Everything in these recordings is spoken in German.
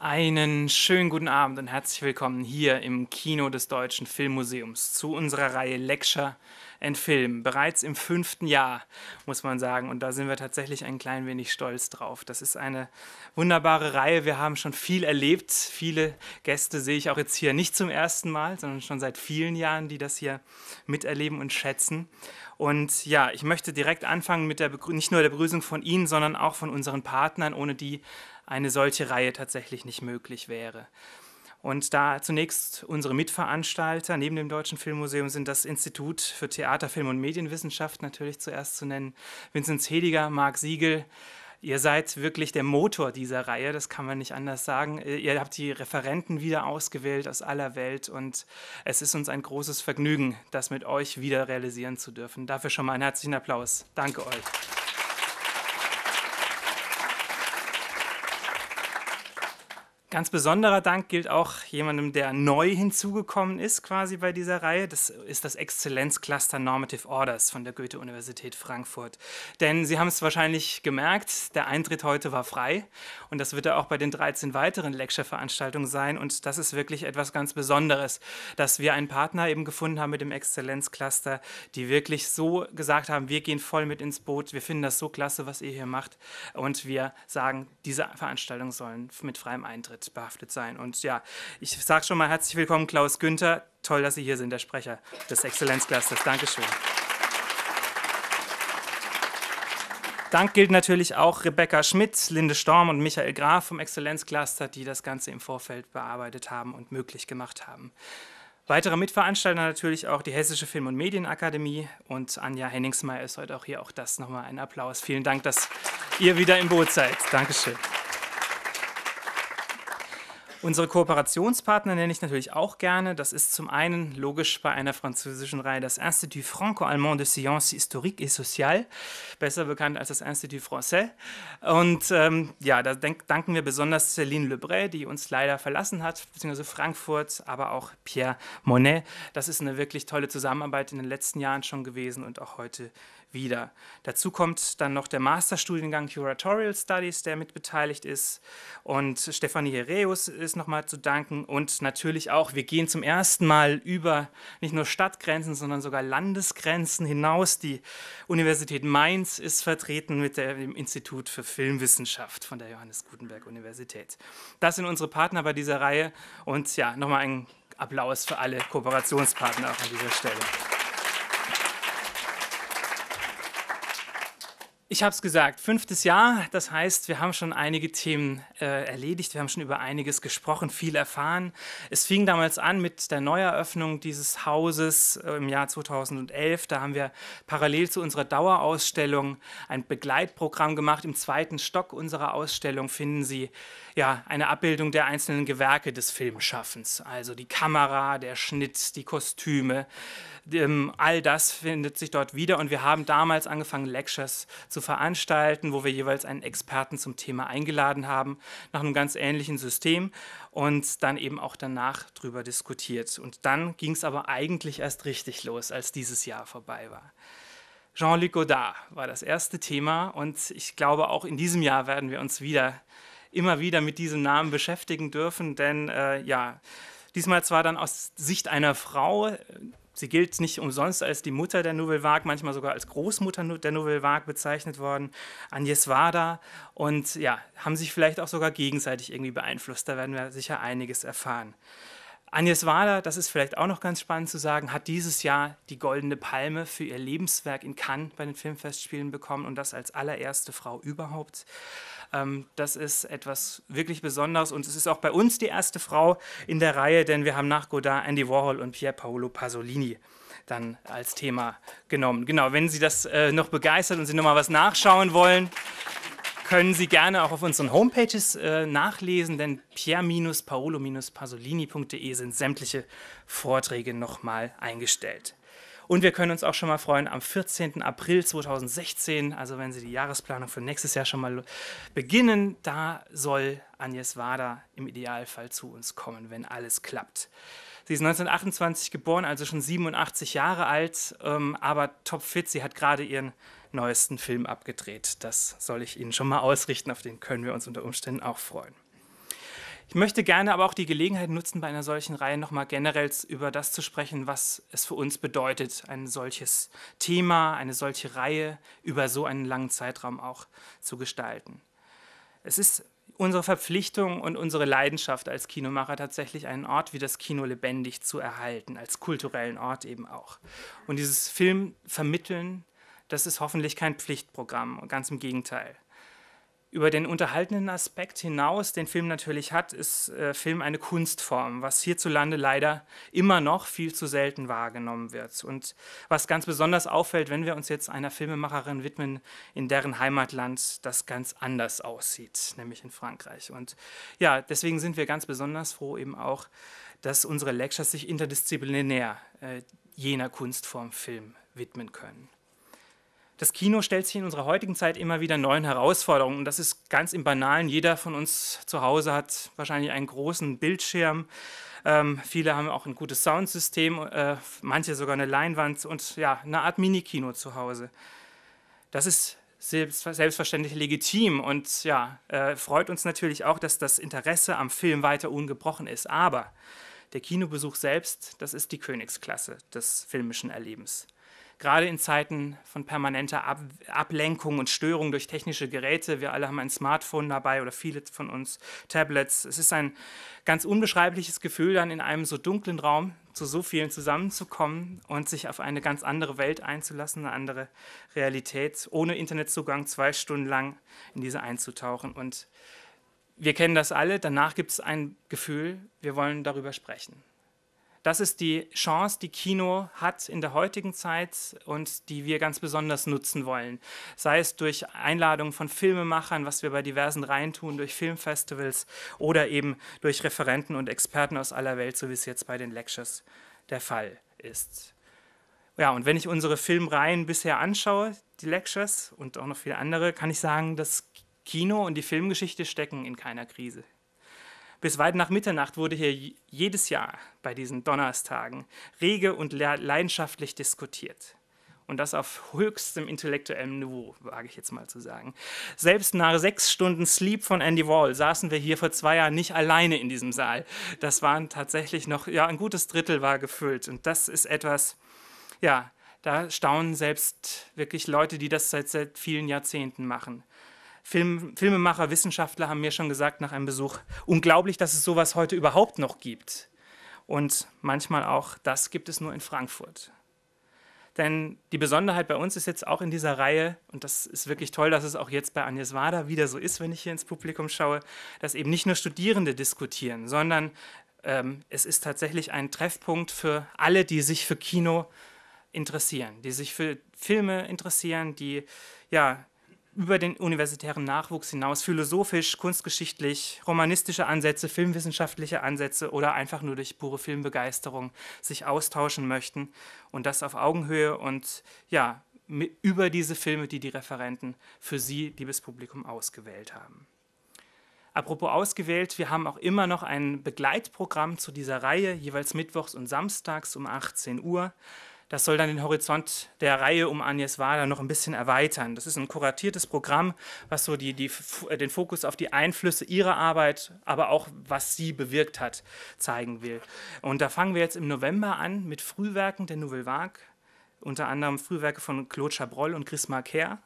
Einen schönen guten Abend und herzlich willkommen hier im Kino des Deutschen Filmmuseums zu unserer Reihe Lecture and Film. Bereits im fünften Jahr, muss man sagen. Und da sind wir tatsächlich ein klein wenig stolz drauf. Das ist eine wunderbare Reihe. Wir haben schon viel erlebt. Viele Gäste sehe ich auch jetzt hier nicht zum ersten Mal, sondern schon seit vielen Jahren, die das hier miterleben und schätzen. Und ja, ich möchte direkt anfangen mit der Begrü nicht nur der Begrüßung von Ihnen, sondern auch von unseren Partnern, ohne die eine solche Reihe tatsächlich nicht möglich wäre. Und da zunächst unsere Mitveranstalter neben dem Deutschen Filmmuseum sind das Institut für Theater, Film und Medienwissenschaft natürlich zuerst zu nennen, Vinzenz Hediger, Marc Siegel. Ihr seid wirklich der Motor dieser Reihe, das kann man nicht anders sagen. Äh, ihr habt die Referenten wieder ausgewählt aus aller Welt und es ist uns ein großes Vergnügen, das mit euch wieder realisieren zu dürfen. Dafür schon mal einen herzlichen Applaus. Danke euch. Ganz besonderer Dank gilt auch jemandem, der neu hinzugekommen ist quasi bei dieser Reihe. Das ist das Exzellenzcluster Normative Orders von der Goethe-Universität Frankfurt. Denn Sie haben es wahrscheinlich gemerkt, der Eintritt heute war frei und das wird er auch bei den 13 weiteren Lecture-Veranstaltungen sein. Und das ist wirklich etwas ganz Besonderes, dass wir einen Partner eben gefunden haben mit dem Exzellenzcluster, die wirklich so gesagt haben, wir gehen voll mit ins Boot, wir finden das so klasse, was ihr hier macht und wir sagen, diese Veranstaltungen sollen mit freiem Eintritt damit behaftet sein. Und ja, ich sage schon mal herzlich willkommen, Klaus Günther. Toll, dass Sie hier sind, der Sprecher des Exzellenzclusters. Dankeschön. Dank gilt natürlich auch Rebecca Schmidt, Linde Storm und Michael Graf vom Exzellenzcluster, die das Ganze im Vorfeld bearbeitet haben und möglich gemacht haben. Weitere Mitveranstalter natürlich auch die Hessische Film- und Medienakademie und Anja Henningsmeier ist heute auch hier. Auch das nochmal ein Applaus. Vielen Dank, dass ihr wieder im Boot seid. Dankeschön. Unsere Kooperationspartner nenne ich natürlich auch gerne. Das ist zum einen logisch bei einer französischen Reihe das Institut Franco-Allemand de Sciences Historiques et Sociales, besser bekannt als das Institut Français. Und ähm, ja, da danken wir besonders Céline Lebray, die uns leider verlassen hat, beziehungsweise Frankfurt, aber auch Pierre Monet. Das ist eine wirklich tolle Zusammenarbeit in den letzten Jahren schon gewesen und auch heute wieder. Dazu kommt dann noch der Masterstudiengang Curatorial Studies, der mitbeteiligt ist. Und Stefanie Hereus ist nochmal zu danken. Und natürlich auch, wir gehen zum ersten Mal über nicht nur Stadtgrenzen, sondern sogar Landesgrenzen hinaus. Die Universität Mainz ist vertreten mit dem Institut für Filmwissenschaft von der Johannes Gutenberg Universität. Das sind unsere Partner bei dieser Reihe. Und ja, nochmal ein Applaus für alle Kooperationspartner auch an dieser Stelle. Ich habe es gesagt, fünftes Jahr, das heißt, wir haben schon einige Themen äh, erledigt, wir haben schon über einiges gesprochen, viel erfahren. Es fing damals an mit der Neueröffnung dieses Hauses äh, im Jahr 2011. Da haben wir parallel zu unserer Dauerausstellung ein Begleitprogramm gemacht. Im zweiten Stock unserer Ausstellung finden Sie ja, eine Abbildung der einzelnen Gewerke des Filmschaffens. Also die Kamera, der Schnitt, die Kostüme, ähm, all das findet sich dort wieder. Und wir haben damals angefangen, Lectures zu veranstalten, wo wir jeweils einen Experten zum Thema eingeladen haben, nach einem ganz ähnlichen System und dann eben auch danach drüber diskutiert. Und dann ging es aber eigentlich erst richtig los, als dieses Jahr vorbei war. Jean-Luc Godard war das erste Thema und ich glaube, auch in diesem Jahr werden wir uns wieder immer wieder mit diesem Namen beschäftigen dürfen, denn äh, ja, diesmal zwar dann aus Sicht einer Frau, äh, sie gilt nicht umsonst als die Mutter der Nouvelle Vague, manchmal sogar als Großmutter der Nouvelle Vague bezeichnet worden, Agnes Varda und ja, haben sich vielleicht auch sogar gegenseitig irgendwie beeinflusst, da werden wir sicher einiges erfahren. Agnes Wader, das ist vielleicht auch noch ganz spannend zu sagen, hat dieses Jahr die Goldene Palme für ihr Lebenswerk in Cannes bei den Filmfestspielen bekommen und das als allererste Frau überhaupt. Ähm, das ist etwas wirklich Besonderes und es ist auch bei uns die erste Frau in der Reihe, denn wir haben nach Godard Andy Warhol und Pier Paolo Pasolini dann als Thema genommen. Genau, wenn Sie das äh, noch begeistert und Sie nochmal was nachschauen wollen können Sie gerne auch auf unseren Homepages äh, nachlesen, denn pier-paolo-pasolini.de sind sämtliche Vorträge nochmal eingestellt. Und wir können uns auch schon mal freuen, am 14. April 2016, also wenn Sie die Jahresplanung für nächstes Jahr schon mal beginnen, da soll Agnes Wader im Idealfall zu uns kommen, wenn alles klappt. Sie ist 1928 geboren, also schon 87 Jahre alt, ähm, aber topfit. Sie hat gerade ihren neuesten Film abgedreht. Das soll ich Ihnen schon mal ausrichten, auf den können wir uns unter Umständen auch freuen. Ich möchte gerne aber auch die Gelegenheit nutzen, bei einer solchen Reihe nochmal generell über das zu sprechen, was es für uns bedeutet, ein solches Thema, eine solche Reihe über so einen langen Zeitraum auch zu gestalten. Es ist unsere Verpflichtung und unsere Leidenschaft als Kinomacher tatsächlich einen Ort wie das Kino lebendig zu erhalten, als kulturellen Ort eben auch. Und dieses Film vermitteln, das ist hoffentlich kein Pflichtprogramm, ganz im Gegenteil. Über den unterhaltenden Aspekt hinaus, den Film natürlich hat, ist äh, Film eine Kunstform, was hierzulande leider immer noch viel zu selten wahrgenommen wird. Und was ganz besonders auffällt, wenn wir uns jetzt einer Filmemacherin widmen, in deren Heimatland das ganz anders aussieht, nämlich in Frankreich. Und ja, deswegen sind wir ganz besonders froh eben auch, dass unsere Lectures sich interdisziplinär äh, jener Kunstform Film widmen können das Kino stellt sich in unserer heutigen Zeit immer wieder neuen Herausforderungen. Und das ist ganz im Banalen. Jeder von uns zu Hause hat wahrscheinlich einen großen Bildschirm. Ähm, viele haben auch ein gutes Soundsystem, äh, manche sogar eine Leinwand und ja, eine Art Minikino zu Hause. Das ist selbstverständlich legitim und ja, äh, freut uns natürlich auch, dass das Interesse am Film weiter ungebrochen ist. Aber der Kinobesuch selbst, das ist die Königsklasse des filmischen Erlebens gerade in Zeiten von permanenter Ab Ablenkung und Störung durch technische Geräte. Wir alle haben ein Smartphone dabei oder viele von uns Tablets. Es ist ein ganz unbeschreibliches Gefühl, dann in einem so dunklen Raum zu so vielen zusammenzukommen und sich auf eine ganz andere Welt einzulassen, eine andere Realität, ohne Internetzugang zwei Stunden lang in diese einzutauchen. Und wir kennen das alle, danach gibt es ein Gefühl, wir wollen darüber sprechen das ist die Chance, die Kino hat in der heutigen Zeit und die wir ganz besonders nutzen wollen. Sei es durch Einladungen von Filmemachern, was wir bei diversen Reihen tun, durch Filmfestivals oder eben durch Referenten und Experten aus aller Welt, so wie es jetzt bei den Lectures der Fall ist. Ja, und wenn ich unsere Filmreihen bisher anschaue, die Lectures und auch noch viele andere, kann ich sagen, das Kino und die Filmgeschichte stecken in keiner Krise. Bis weit nach Mitternacht wurde hier jedes Jahr bei diesen Donnerstagen rege und leidenschaftlich diskutiert. Und das auf höchstem intellektuellem Niveau, wage ich jetzt mal zu sagen. Selbst nach sechs Stunden Sleep von Andy Wall saßen wir hier vor zwei Jahren nicht alleine in diesem Saal. Das waren tatsächlich noch, ja, ein gutes Drittel war gefüllt. Und das ist etwas, ja, da staunen selbst wirklich Leute, die das seit, seit vielen Jahrzehnten machen. Film, Filmemacher, Wissenschaftler haben mir schon gesagt nach einem Besuch, unglaublich, dass es sowas heute überhaupt noch gibt. Und manchmal auch, das gibt es nur in Frankfurt. Denn die Besonderheit bei uns ist jetzt auch in dieser Reihe, und das ist wirklich toll, dass es auch jetzt bei Agnes Wader wieder so ist, wenn ich hier ins Publikum schaue, dass eben nicht nur Studierende diskutieren, sondern ähm, es ist tatsächlich ein Treffpunkt für alle, die sich für Kino interessieren, die sich für Filme interessieren, die ja über den universitären Nachwuchs hinaus philosophisch, kunstgeschichtlich, romanistische Ansätze, filmwissenschaftliche Ansätze oder einfach nur durch pure Filmbegeisterung sich austauschen möchten und das auf Augenhöhe und ja, über diese Filme, die die Referenten für sie, liebes Publikum, ausgewählt haben. Apropos ausgewählt, wir haben auch immer noch ein Begleitprogramm zu dieser Reihe, jeweils mittwochs und samstags um 18 Uhr. Das soll dann den Horizont der Reihe um Agnes Wader noch ein bisschen erweitern. Das ist ein kuratiertes Programm, was so die, die, äh, den Fokus auf die Einflüsse ihrer Arbeit, aber auch was sie bewirkt hat, zeigen will. Und da fangen wir jetzt im November an mit Frühwerken der Nouvelle Vague, unter anderem Frühwerke von Claude Chabrol und Chris Marquer,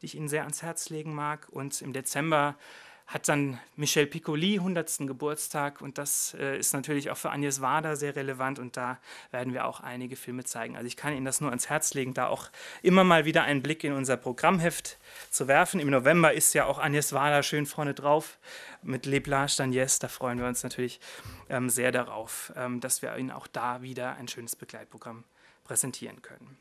die ich Ihnen sehr ans Herz legen mag. Und im Dezember hat dann Michel Piccoli 100. Geburtstag und das äh, ist natürlich auch für Agnes Wader sehr relevant und da werden wir auch einige Filme zeigen. Also ich kann Ihnen das nur ans Herz legen, da auch immer mal wieder einen Blick in unser Programmheft zu werfen. Im November ist ja auch Agnes Wader schön vorne drauf mit Le Plage Danies. Da freuen wir uns natürlich ähm, sehr darauf, ähm, dass wir Ihnen auch da wieder ein schönes Begleitprogramm präsentieren können.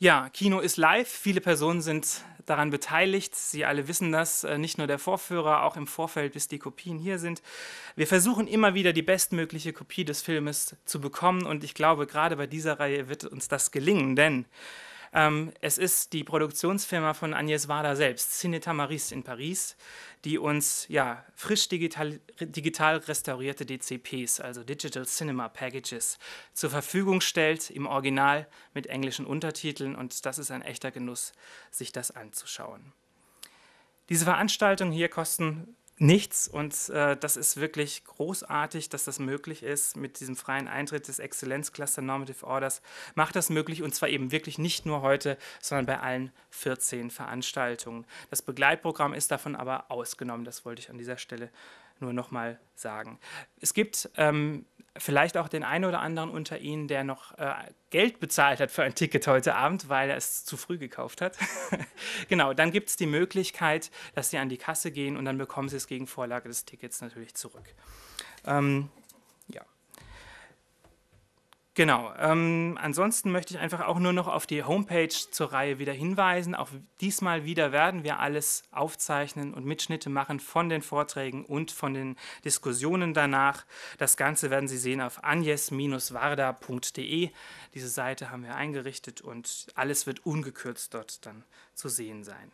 Ja, Kino ist live. Viele Personen sind daran beteiligt. Sie alle wissen das, äh, nicht nur der Vorführer, auch im Vorfeld, bis die Kopien hier sind. Wir versuchen immer wieder die bestmögliche Kopie des Filmes zu bekommen und ich glaube, gerade bei dieser Reihe wird uns das gelingen, denn ähm, es ist die Produktionsfirma von Agnès Wader selbst, Cine Tamaris in Paris, die uns ja, frisch digital, digital restaurierte DCPs, also Digital Cinema Packages, zur Verfügung stellt, im Original mit englischen Untertiteln. Und das ist ein echter Genuss, sich das anzuschauen. Diese Veranstaltungen hier kosten nichts. Und äh, das ist wirklich großartig, dass das möglich ist mit diesem freien Eintritt des Exzellenzcluster Normative Orders. Macht das möglich und zwar eben wirklich nicht nur heute, sondern bei allen 14 Veranstaltungen. Das Begleitprogramm ist davon aber ausgenommen. Das wollte ich an dieser Stelle sagen nur nochmal sagen. Es gibt ähm, vielleicht auch den einen oder anderen unter Ihnen, der noch äh, Geld bezahlt hat für ein Ticket heute Abend, weil er es zu früh gekauft hat. genau, dann gibt es die Möglichkeit, dass Sie an die Kasse gehen und dann bekommen Sie es gegen Vorlage des Tickets natürlich zurück. Ähm, Genau. Ähm, ansonsten möchte ich einfach auch nur noch auf die Homepage zur Reihe wieder hinweisen. Auch diesmal wieder werden wir alles aufzeichnen und Mitschnitte machen von den Vorträgen und von den Diskussionen danach. Das Ganze werden Sie sehen auf agnes-warda.de. Diese Seite haben wir eingerichtet und alles wird ungekürzt dort dann zu sehen sein.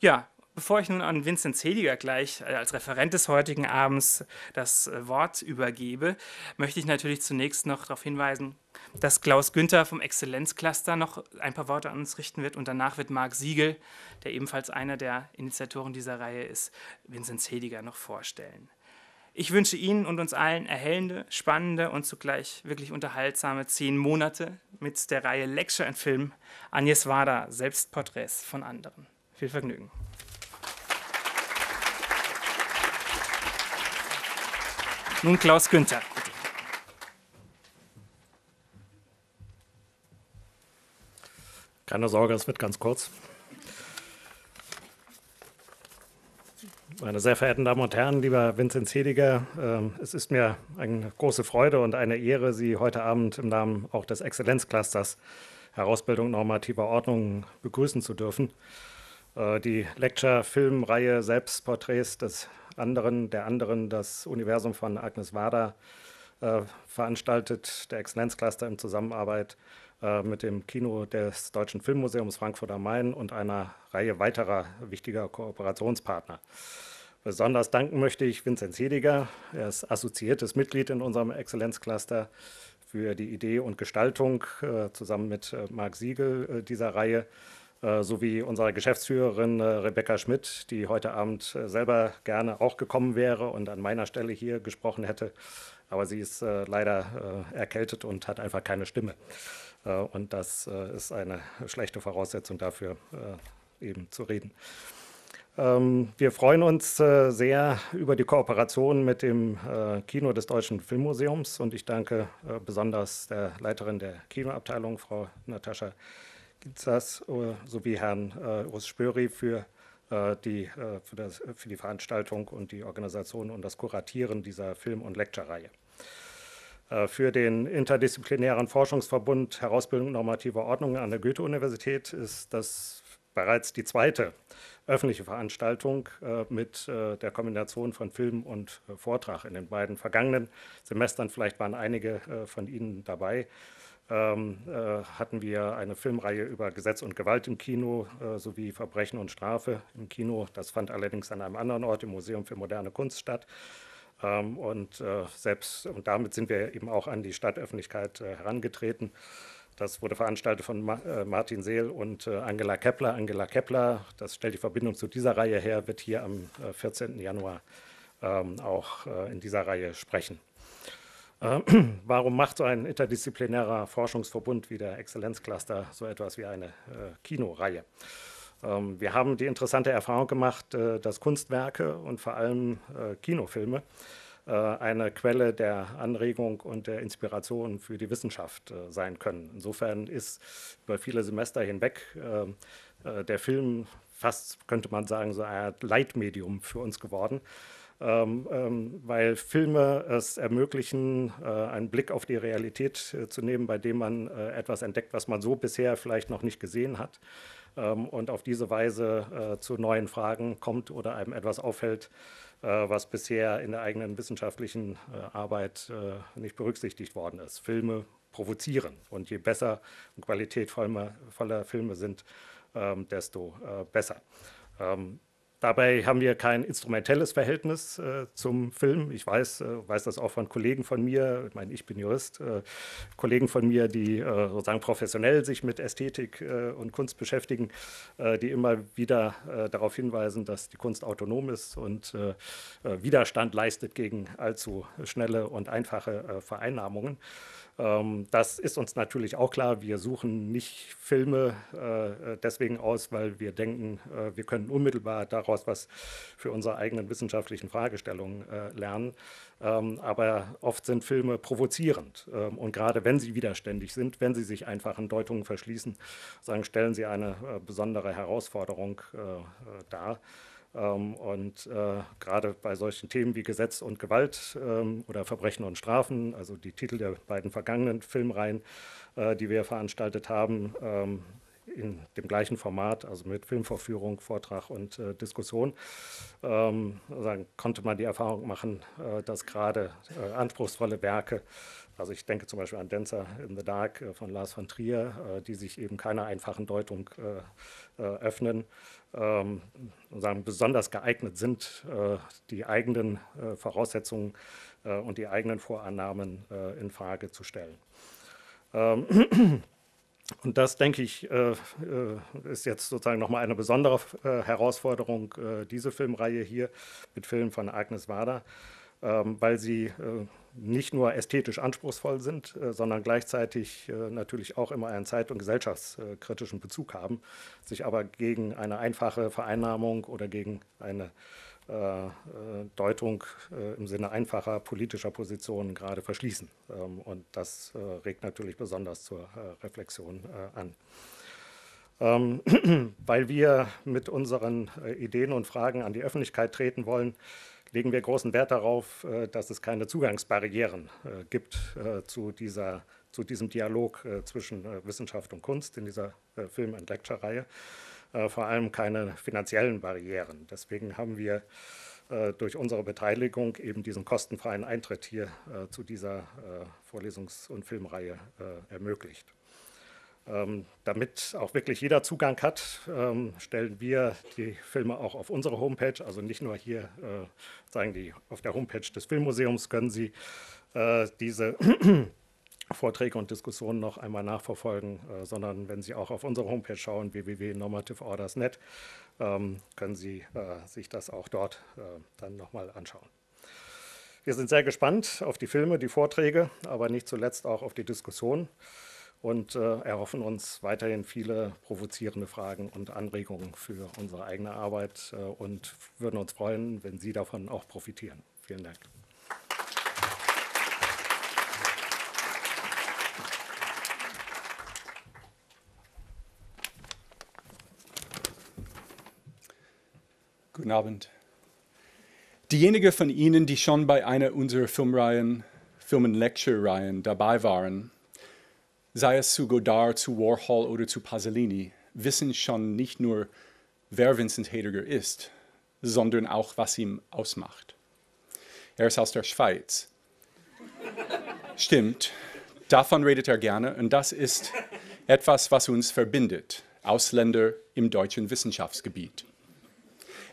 Ja, Bevor ich nun an Vincent Hediger gleich äh, als Referent des heutigen Abends das äh, Wort übergebe, möchte ich natürlich zunächst noch darauf hinweisen, dass Klaus Günther vom Exzellenzcluster noch ein paar Worte an uns richten wird und danach wird Marc Siegel, der ebenfalls einer der Initiatoren dieser Reihe ist, Vincent Hediger noch vorstellen. Ich wünsche Ihnen und uns allen erhellende, spannende und zugleich wirklich unterhaltsame zehn Monate mit der Reihe Lecture in Film Agnes Wader, Selbstporträts von anderen. Viel Vergnügen. Nun Klaus Günther. Keine Sorge, es wird ganz kurz. Meine sehr verehrten Damen und Herren, lieber Vinzenz Hediger, ähm, es ist mir eine große Freude und eine Ehre, Sie heute Abend im Namen auch des Exzellenzclusters Herausbildung normativer Ordnung begrüßen zu dürfen. Äh, die Lecture-Filmreihe Selbstporträts des anderen, der anderen das Universum von Agnes Wader äh, veranstaltet, der Exzellenzcluster in Zusammenarbeit äh, mit dem Kino des Deutschen Filmmuseums Frankfurt am Main und einer Reihe weiterer wichtiger Kooperationspartner. Besonders danken möchte ich Vinzenz Hediger. Er ist assoziiertes Mitglied in unserem Exzellenzcluster für die Idee und Gestaltung äh, zusammen mit äh, Marc Siegel äh, dieser Reihe. Äh, sowie unserer Geschäftsführerin äh, Rebecca Schmidt, die heute Abend äh, selber gerne auch gekommen wäre und an meiner Stelle hier gesprochen hätte. Aber sie ist leider erkältet und hat einfach keine Stimme. und das ist eine schlechte Voraussetzung dafür, eben zu reden. Ähm, wir freuen uns sehr über die Kooperation mit dem Kino des Deutschen Filmmuseums und ich danke besonders der Leiterin der Kinoabteilung, Frau Natascha Gilzers äh, sowie Herrn äh, Urs Spöri für äh, die, für, das, für, die Veranstaltung und die Organisation und das Kuratieren dieser Film- und Lecture-Reihe. Für den interdisziplinären Forschungsverbund Herausbildung normativer Ordnung an der Goethe-Universität ist das bereits die zweite öffentliche Veranstaltung mit der Kombination von Film und Vortrag. In den beiden vergangenen Semestern, vielleicht waren einige von Ihnen dabei, ähm, äh, hatten wir eine Filmreihe über Gesetz und Gewalt im Kino äh, sowie Verbrechen und Strafe im Kino. Das fand allerdings an einem anderen Ort, im Museum für moderne Kunst statt. Ähm, und äh, selbst und damit sind wir eben auch an die Stadtöffentlichkeit äh, herangetreten. Das wurde veranstaltet von Ma äh, Martin Seel und äh, Angela Kepler. Angela Kepler, das stellt die Verbindung zu dieser Reihe her, wird hier am 14. Januar ähm, auch in dieser Reihe sprechen. Äh, warum macht so ein interdisziplinärer Forschungsverbund wie der Exzellenzcluster so etwas wie eine äh, Kinoreihe? Ähm, wir haben die interessante Erfahrung gemacht, äh, dass Kunstwerke und vor allem Kinofilme eine Quelle der Anregung und der Inspiration für die Wissenschaft sein können. Insofern ist über viele Semester hinweg ähm, der Film fast, könnte man sagen, so ein Leitmedium für uns geworden ähm, ähm, weil Filme es ermöglichen, äh, einen Blick auf die Realität äh, zu nehmen, bei dem man äh, etwas entdeckt, was man so bisher vielleicht noch nicht gesehen hat ähm, und auf diese Weise äh, zu neuen Fragen kommt oder einem etwas auffällt, äh, was bisher in der eigenen wissenschaftlichen äh, Arbeit nicht berücksichtigt worden ist. Filme provozieren und je besser und qualitätvoller Filme sind, ähm, desto besser. Ähm, Dabei haben wir kein instrumentelles Verhältnis äh, zum Film. Ich weiß, äh, weiß das auch von Kollegen von mir, ich meine, ich bin Jurist, äh, Kollegen von mir, die äh, sozusagen professionell sich mit Ästhetik äh, und Kunst beschäftigen, äh, die immer wieder darauf hinweisen, dass die Kunst autonom ist und Widerstand leistet gegen allzu schnelle und einfache Vereinnahmungen. Ähm, das ist uns natürlich auch klar. Wir suchen nicht Filme äh, deswegen aus, weil wir denken, äh, wir können unmittelbar daraus was für unsere eigenen wissenschaftlichen Fragestellungen äh, lernen. Ähm, aber oft sind Filme provozierend. Ähm, und gerade wenn sie widerständig sind, wenn sie sich einfach einfachen Deutungen verschließen, sagen, stellen sie eine äh, besondere Herausforderung äh, äh, dar. Ähm, und äh, gerade bei solchen Themen wie Gesetz und Gewalt ähm, oder Verbrechen und Strafen, also die Titel der beiden vergangenen Filmreihen, äh, die wir veranstaltet haben, ähm, in dem gleichen Format, also mit Filmvorführung, Vortrag und äh, Diskussion, ähm, also konnte man die Erfahrung machen, äh, dass gerade äh, anspruchsvolle Werke also ich denke zum Beispiel an Dancer in the Dark äh, von Lars von Trier, die sich eben keiner einfachen Deutung öffnen, ähm, sagen, besonders geeignet sind, äh, die eigenen äh, Voraussetzungen äh, und die eigenen Vorannahmen äh, in Frage zu stellen. Ähm, und das, denke ich, äh, äh, ist jetzt sozusagen nochmal eine besondere Herausforderung, diese Filmreihe hier mit Filmen von Agnes Wader. Ähm, weil sie äh, nicht nur ästhetisch anspruchsvoll sind, äh, sondern gleichzeitig äh, natürlich auch immer einen zeit- und gesellschaftskritischen Bezug haben, sich aber gegen eine einfache Vereinnahmung oder gegen eine Deutung im Sinne einfacher politischer Positionen gerade verschließen. Ähm, und das regt natürlich besonders zur Reflexion an. Ähm, weil wir mit unseren Ideen und Fragen an die Öffentlichkeit treten wollen, legen wir großen Wert darauf, äh, dass es keine Zugangsbarrieren äh, gibt äh, zu, dieser, zu diesem Dialog zwischen Wissenschaft und Kunst in dieser Film- und Lecture-Reihe. Vor allem keine finanziellen Barrieren. Deswegen haben wir durch unsere Beteiligung eben diesen kostenfreien Eintritt hier zu dieser Vorlesungs- und Filmreihe ermöglicht. Ähm, damit auch wirklich jeder Zugang hat, ähm, stellen wir die Filme auch auf unsere Homepage. Also nicht nur hier äh, sagen die auf der Homepage des Filmmuseums können Sie äh, diese Vorträge und Diskussionen noch einmal nachverfolgen, äh, sondern wenn Sie auch auf unsere Homepage schauen, www.normativeorders.net, ähm, können Sie sich das auch dort dann nochmal anschauen. Wir sind sehr gespannt auf die Filme, die Vorträge, aber nicht zuletzt auch auf die Diskussion und äh, erhoffen uns weiterhin viele provozierende Fragen und Anregungen für unsere eigene Arbeit äh, und würden uns freuen, wenn Sie davon auch profitieren. Vielen Dank. Guten Abend. Diejenigen von Ihnen, die schon bei einer unserer Filmreihen, Filmen Lecture-Reihen dabei waren, sei es zu Godard, zu Warhol oder zu Pasolini, wissen schon nicht nur, wer Vincent Heidegger ist, sondern auch, was ihm ausmacht. Er ist aus der Schweiz. Stimmt, davon redet er gerne und das ist etwas, was uns verbindet, Ausländer im deutschen Wissenschaftsgebiet.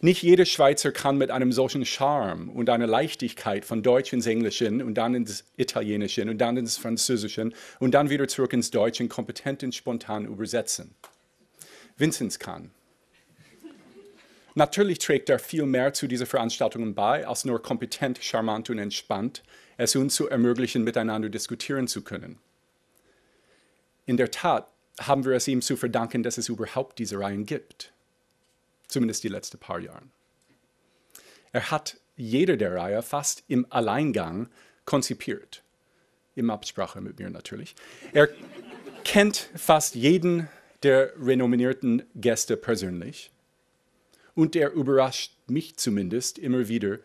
Nicht jeder Schweizer kann mit einem solchen Charme und einer Leichtigkeit von Deutsch ins Englische und dann ins Italienische und dann ins Französische und dann wieder zurück ins Deutsche kompetent und spontan übersetzen. Vinzenz kann. Natürlich trägt er viel mehr zu dieser Veranstaltung bei, als nur kompetent, charmant und entspannt es uns zu ermöglichen, miteinander diskutieren zu können. In der Tat haben wir es ihm zu verdanken, dass es überhaupt diese Reihen gibt zumindest die letzten paar Jahre. Er hat jede der Reihe fast im Alleingang konzipiert. Im Absprache mit mir natürlich. Er kennt fast jeden der renominierten Gäste persönlich. Und er überrascht mich zumindest immer wieder,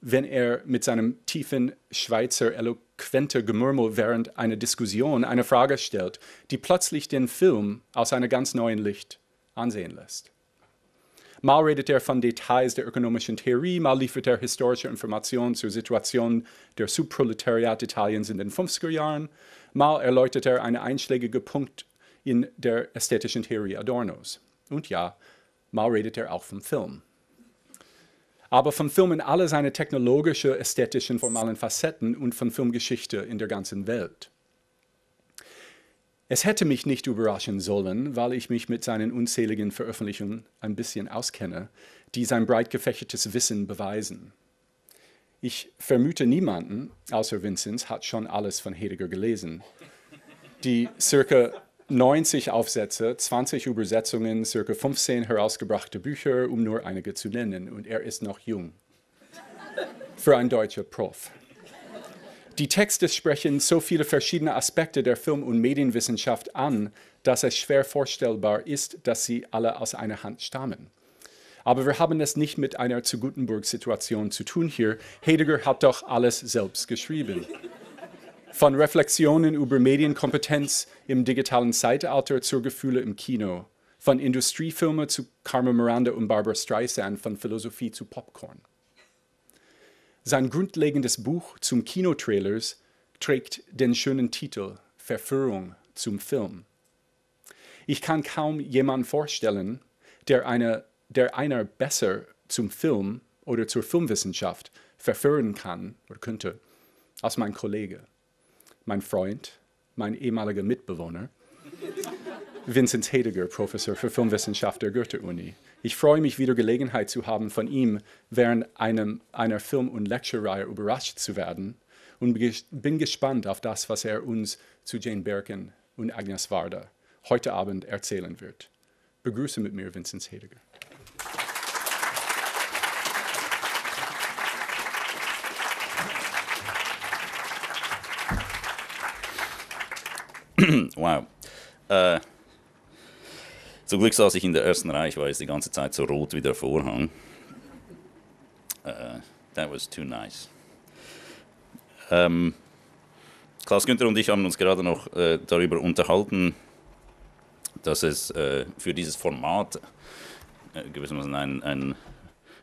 wenn er mit seinem tiefen Schweizer eloquenten Gemurmel während einer Diskussion eine Frage stellt, die plötzlich den Film aus einem ganz neuen Licht ansehen lässt. Mal redet er von Details der ökonomischen Theorie, mal liefert er historische Informationen zur Situation der Subproletariat Italiens in den 50er Jahren, mal erläutert er einen einschlägigen Punkt in der ästhetischen Theorie Adornos. Und ja, mal redet er auch vom Film. Aber vom Film in alle seine technologische, ästhetischen, formalen Facetten und von Filmgeschichte in der ganzen Welt. Es hätte mich nicht überraschen sollen, weil ich mich mit seinen unzähligen Veröffentlichungen ein bisschen auskenne, die sein breit gefächertes Wissen beweisen. Ich vermute, niemanden außer Vinzenz hat schon alles von Heidegger gelesen. Die circa 90 Aufsätze, 20 Übersetzungen, circa 15 herausgebrachte Bücher, um nur einige zu nennen, und er ist noch jung. Für ein deutscher Prof. Die Texte sprechen so viele verschiedene Aspekte der Film- und Medienwissenschaft an, dass es schwer vorstellbar ist, dass sie alle aus einer Hand stammen. Aber wir haben es nicht mit einer zu Gutenberg-Situation zu tun hier. Heidegger hat doch alles selbst geschrieben. Von Reflexionen über Medienkompetenz im digitalen Zeitalter zur Gefühle im Kino, von Industriefilme zu Carmen Miranda und Barbara Streisand, von Philosophie zu Popcorn. Sein grundlegendes Buch zum Kinotrailers trägt den schönen Titel Verführung zum Film. Ich kann kaum jemanden vorstellen, der, eine, der einer besser zum Film oder zur Filmwissenschaft verführen kann oder könnte, als mein Kollege, mein Freund, mein ehemaliger Mitbewohner, Vincent Heidegger, Professor für Filmwissenschaft der Goethe-Uni, ich freue mich, wieder Gelegenheit zu haben, von ihm während einem, einer Film- und Lecture-Reihe überrascht zu werden und bin gespannt auf das, was er uns zu Jane Birkin und Agnes Varda heute Abend erzählen wird. Begrüße mit mir Vinzenz Hediger. Wow. Uh. Zum Glück saß ich in der ersten Reihe, ich war jetzt die ganze Zeit so rot wie der Vorhang. Uh, that was too nice. Ähm, Klaus Günther und ich haben uns gerade noch äh, darüber unterhalten, dass es äh, für dieses Format äh, gewissermaßen einen, einen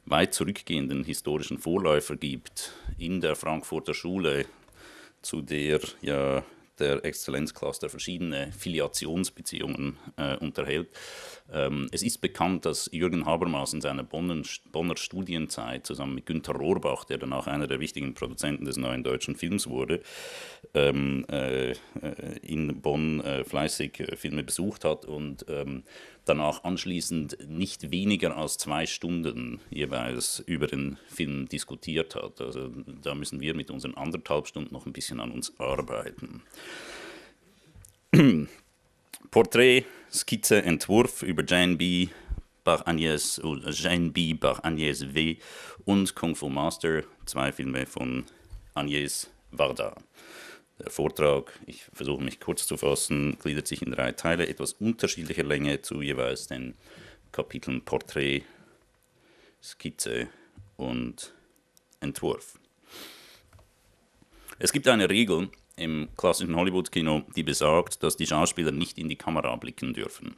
weit zurückgehenden historischen Vorläufer gibt in der Frankfurter Schule, zu der ja der Exzellenzcluster verschiedene Filiationsbeziehungen äh, unterhält. Ähm, es ist bekannt, dass Jürgen Habermas in seiner Bonner, Bonner Studienzeit zusammen mit Günter Rohrbach, der danach einer der wichtigen Produzenten des neuen deutschen Films wurde, ähm, äh, äh in Bonn äh, fleißig äh, Filme besucht hat und ähm, danach anschließend nicht weniger als zwei Stunden jeweils über den Film diskutiert hat. Also da müssen wir mit unseren anderthalb Stunden noch ein bisschen an uns arbeiten. Porträt, Skizze, Entwurf über Jane B. Bach Agnes, äh, Jane B. Bach Agnes W. und Kung Fu Master, zwei Filme von Agnes Varda. Der äh, Vortrag, ich versuche mich kurz zu fassen, gliedert sich in drei Teile etwas unterschiedlicher Länge zu jeweils den Kapiteln Porträt, Skizze und Entwurf. Es gibt eine Regel im klassischen Hollywood-Kino, die besagt, dass die Schauspieler nicht in die Kamera blicken dürfen.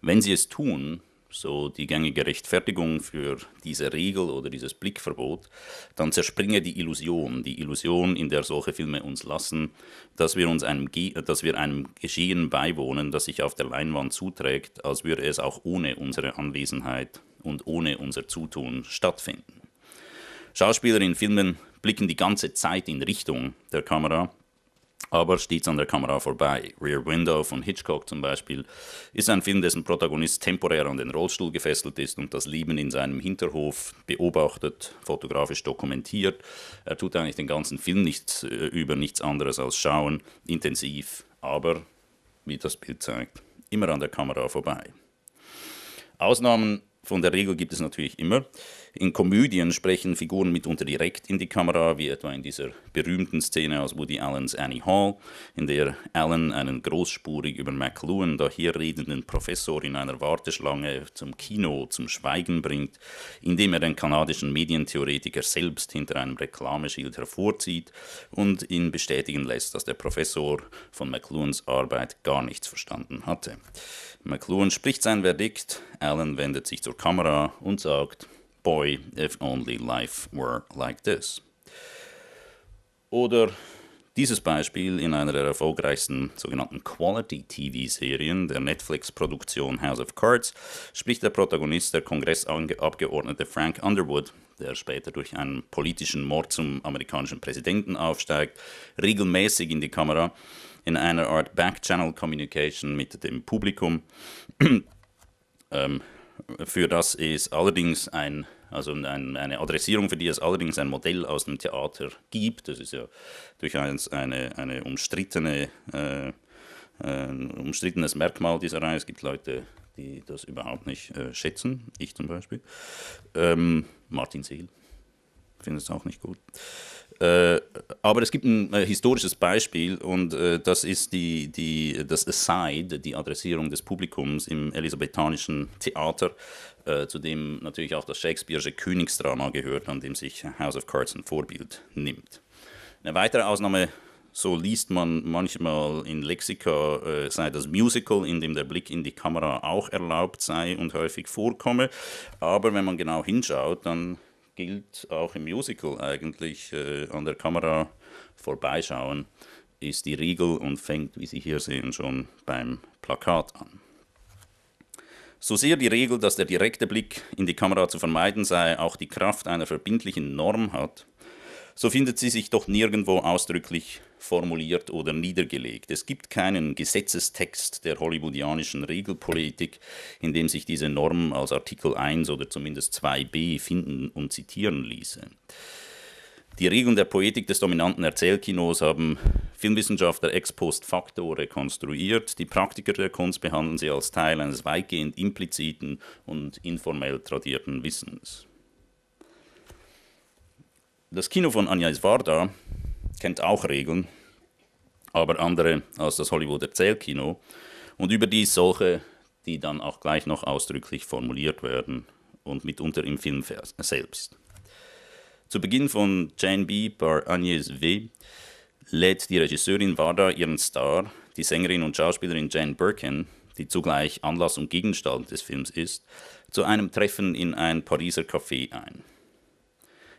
Wenn sie es tun, so die gängige Rechtfertigung für diese Regel oder dieses Blickverbot, dann zerspringe die Illusion, die Illusion, in der solche Filme uns lassen, dass wir, uns einem, dass wir einem Geschehen beiwohnen, das sich auf der Leinwand zuträgt, als würde es auch ohne unsere Anwesenheit und ohne unser Zutun stattfinden. Schauspieler in Filmen blicken die ganze Zeit in Richtung der Kamera, aber stets an der Kamera vorbei. Rear Window von Hitchcock zum Beispiel ist ein Film, dessen Protagonist temporär an den Rollstuhl gefesselt ist und das Leben in seinem Hinterhof beobachtet, fotografisch dokumentiert. Er tut eigentlich den ganzen Film nichts äh, über nichts anderes als schauen, intensiv, aber, wie das Bild zeigt, immer an der Kamera vorbei. Ausnahmen von der Regel gibt es natürlich immer. In Komödien sprechen Figuren mitunter direkt in die Kamera, wie etwa in dieser berühmten Szene aus Woody Allens Annie Hall, in der Allen einen großspurig über McLuhan daherredenden Professor in einer Warteschlange zum Kino zum Schweigen bringt, indem er den kanadischen Medientheoretiker selbst hinter einem Reklameschild hervorzieht und ihn bestätigen lässt, dass der Professor von McLuhans Arbeit gar nichts verstanden hatte. McLuhan spricht sein Verdikt, Allen wendet sich zur Kamera und sagt, Boy, if only life were like this. Oder dieses Beispiel in einer der erfolgreichsten sogenannten Quality-TV-Serien der Netflix-Produktion House of Cards spricht der Protagonist, der Kongressabgeordnete Frank Underwood, der später durch einen politischen Mord zum amerikanischen Präsidenten aufsteigt, regelmäßig in die Kamera in einer Art back channel communication mit dem Publikum. ähm, für das ist allerdings ein also eine Adressierung, für die es allerdings ein Modell aus dem Theater gibt. Das ist ja durchaus eine, eine umstrittene, äh, ein umstrittenes Merkmal dieser Reihe. Es gibt Leute, die das überhaupt nicht äh, schätzen. Ich zum Beispiel. Ähm, Martin Seel finde es auch nicht gut. Äh, aber es gibt ein äh, historisches Beispiel und äh, das ist die, die, das Aside, die Adressierung des Publikums im elisabethanischen Theater, äh, zu dem natürlich auch das Shakespeare'sche Königsdrama gehört, an dem sich House of Cards ein Vorbild nimmt. Eine weitere Ausnahme, so liest man manchmal in Lexika, äh, sei das Musical, in dem der Blick in die Kamera auch erlaubt sei und häufig vorkomme. Aber wenn man genau hinschaut, dann gilt auch im Musical eigentlich, äh, an der Kamera vorbeischauen, ist die Regel und fängt, wie Sie hier sehen, schon beim Plakat an. So sehr die Regel, dass der direkte Blick in die Kamera zu vermeiden sei, auch die Kraft einer verbindlichen Norm hat, so findet sie sich doch nirgendwo ausdrücklich formuliert oder niedergelegt. Es gibt keinen Gesetzestext der hollywoodianischen Regelpolitik, in dem sich diese Norm als Artikel 1 oder zumindest 2b finden und zitieren ließe. Die Regeln der Poetik des dominanten Erzählkinos haben Filmwissenschaftler ex post facto rekonstruiert. Die Praktiker der Kunst behandeln sie als Teil eines weitgehend impliziten und informell tradierten Wissens. Das Kino von Anja Varda kennt auch Regeln, aber andere als das Hollywood Erzählkino und überdies solche, die dann auch gleich noch ausdrücklich formuliert werden und mitunter im Film selbst. Zu Beginn von Jane B. par Agnes W. lädt die Regisseurin Varda ihren Star, die Sängerin und Schauspielerin Jane Birkin, die zugleich Anlass und Gegenstand des Films ist, zu einem Treffen in ein Pariser Café ein.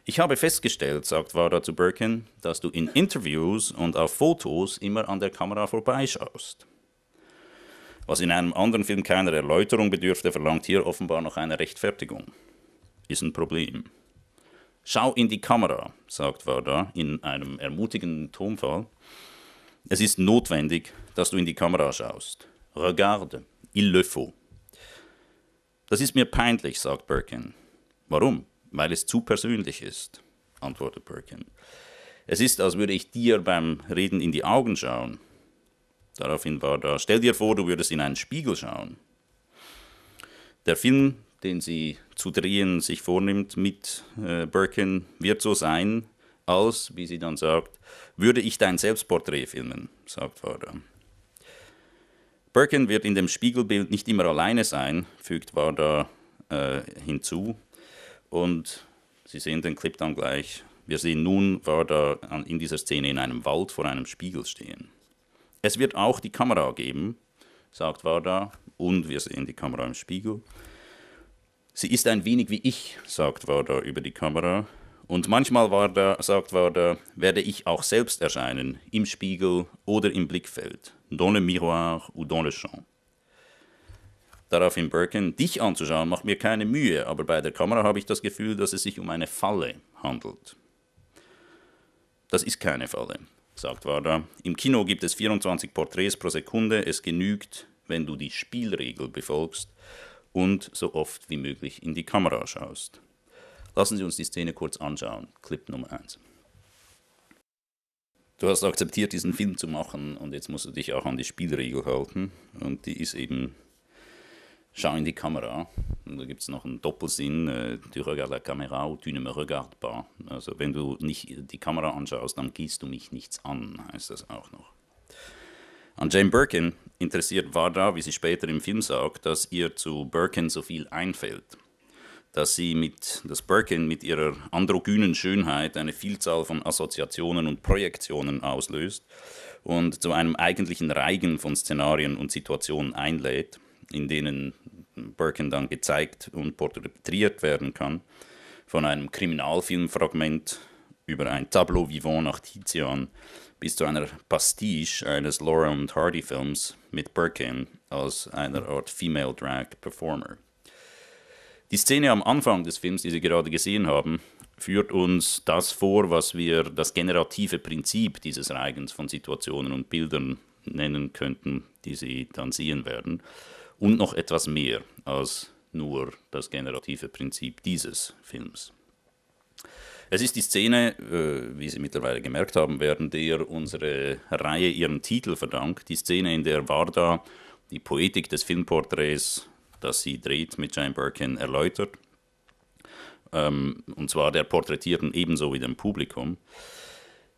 Ich habe festgestellt, sagt Wada zu Birkin, dass du in Interviews und auf Fotos immer an der Kamera vorbeischaust. Was in einem anderen Film keiner Erläuterung bedürfte, verlangt hier offenbar noch eine Rechtfertigung. Ist ein Problem. Schau in die Kamera, sagt Wada in einem ermutigenden Tonfall. Es ist notwendig, dass du in die Kamera schaust. Regarde, il le faut. Das ist mir peinlich, sagt Birkin. Warum? Weil es zu persönlich ist, antwortet Birkin. Es ist, als würde ich dir beim Reden in die Augen schauen. Daraufhin war da, stell dir vor, du würdest in einen Spiegel schauen. Der Film, den sie zu drehen sich vornimmt mit äh, Birkin, wird so sein, als, wie sie dann sagt, würde ich dein Selbstporträt filmen, sagt Varda. Birkin wird in dem Spiegelbild nicht immer alleine sein, fügt Varda äh, hinzu, und Sie sehen den Clip dann gleich. Wir sehen nun Werder in dieser Szene in einem Wald vor einem Spiegel stehen. Es wird auch die Kamera geben, sagt Warda, und wir sehen die Kamera im Spiegel. Sie ist ein wenig wie ich, sagt Warda über die Kamera. Und manchmal, Warda, sagt Warda, werde ich auch selbst erscheinen, im Spiegel oder im Blickfeld, dans le miroir ou dans le champ. Daraufhin Birkin, dich anzuschauen macht mir keine Mühe, aber bei der Kamera habe ich das Gefühl, dass es sich um eine Falle handelt. Das ist keine Falle, sagt Warda. Im Kino gibt es 24 Porträts pro Sekunde. Es genügt, wenn du die Spielregel befolgst und so oft wie möglich in die Kamera schaust. Lassen Sie uns die Szene kurz anschauen. Clip Nummer 1. Du hast akzeptiert, diesen Film zu machen und jetzt musst du dich auch an die Spielregel halten. Und die ist eben schau in die Kamera. Und da gibt es noch einen Doppelsinn, äh, tu regardes la caméra ou tu ne me regardes pas. Also wenn du nicht die Kamera anschaust, dann gießt du mich nichts an, heißt das auch noch. An Jane Birkin interessiert Varda, wie sie später im Film sagt, dass ihr zu Birkin so viel einfällt. Dass sie mit, dass Birkin mit ihrer androgynen Schönheit eine Vielzahl von Assoziationen und Projektionen auslöst und zu einem eigentlichen Reigen von Szenarien und Situationen einlädt in denen Birkin dann gezeigt und porträtiert werden kann, von einem Kriminalfilmfragment über ein Tableau vivant nach Tizian bis zu einer Pastiche eines Laura und Hardy Films mit Birkin als einer Art Female Drag Performer. Die Szene am Anfang des Films, die Sie gerade gesehen haben, führt uns das vor, was wir das generative Prinzip dieses Reigens von Situationen und Bildern nennen könnten, die Sie dann sehen werden und noch etwas mehr als nur das generative Prinzip dieses Films. Es ist die Szene, äh, wie Sie mittlerweile gemerkt haben werden, der unsere Reihe ihren Titel verdankt, die Szene, in der Varda die Poetik des Filmporträts, das sie dreht mit Jane Birkin, erläutert. Ähm, und zwar der Porträtierten ebenso wie dem Publikum.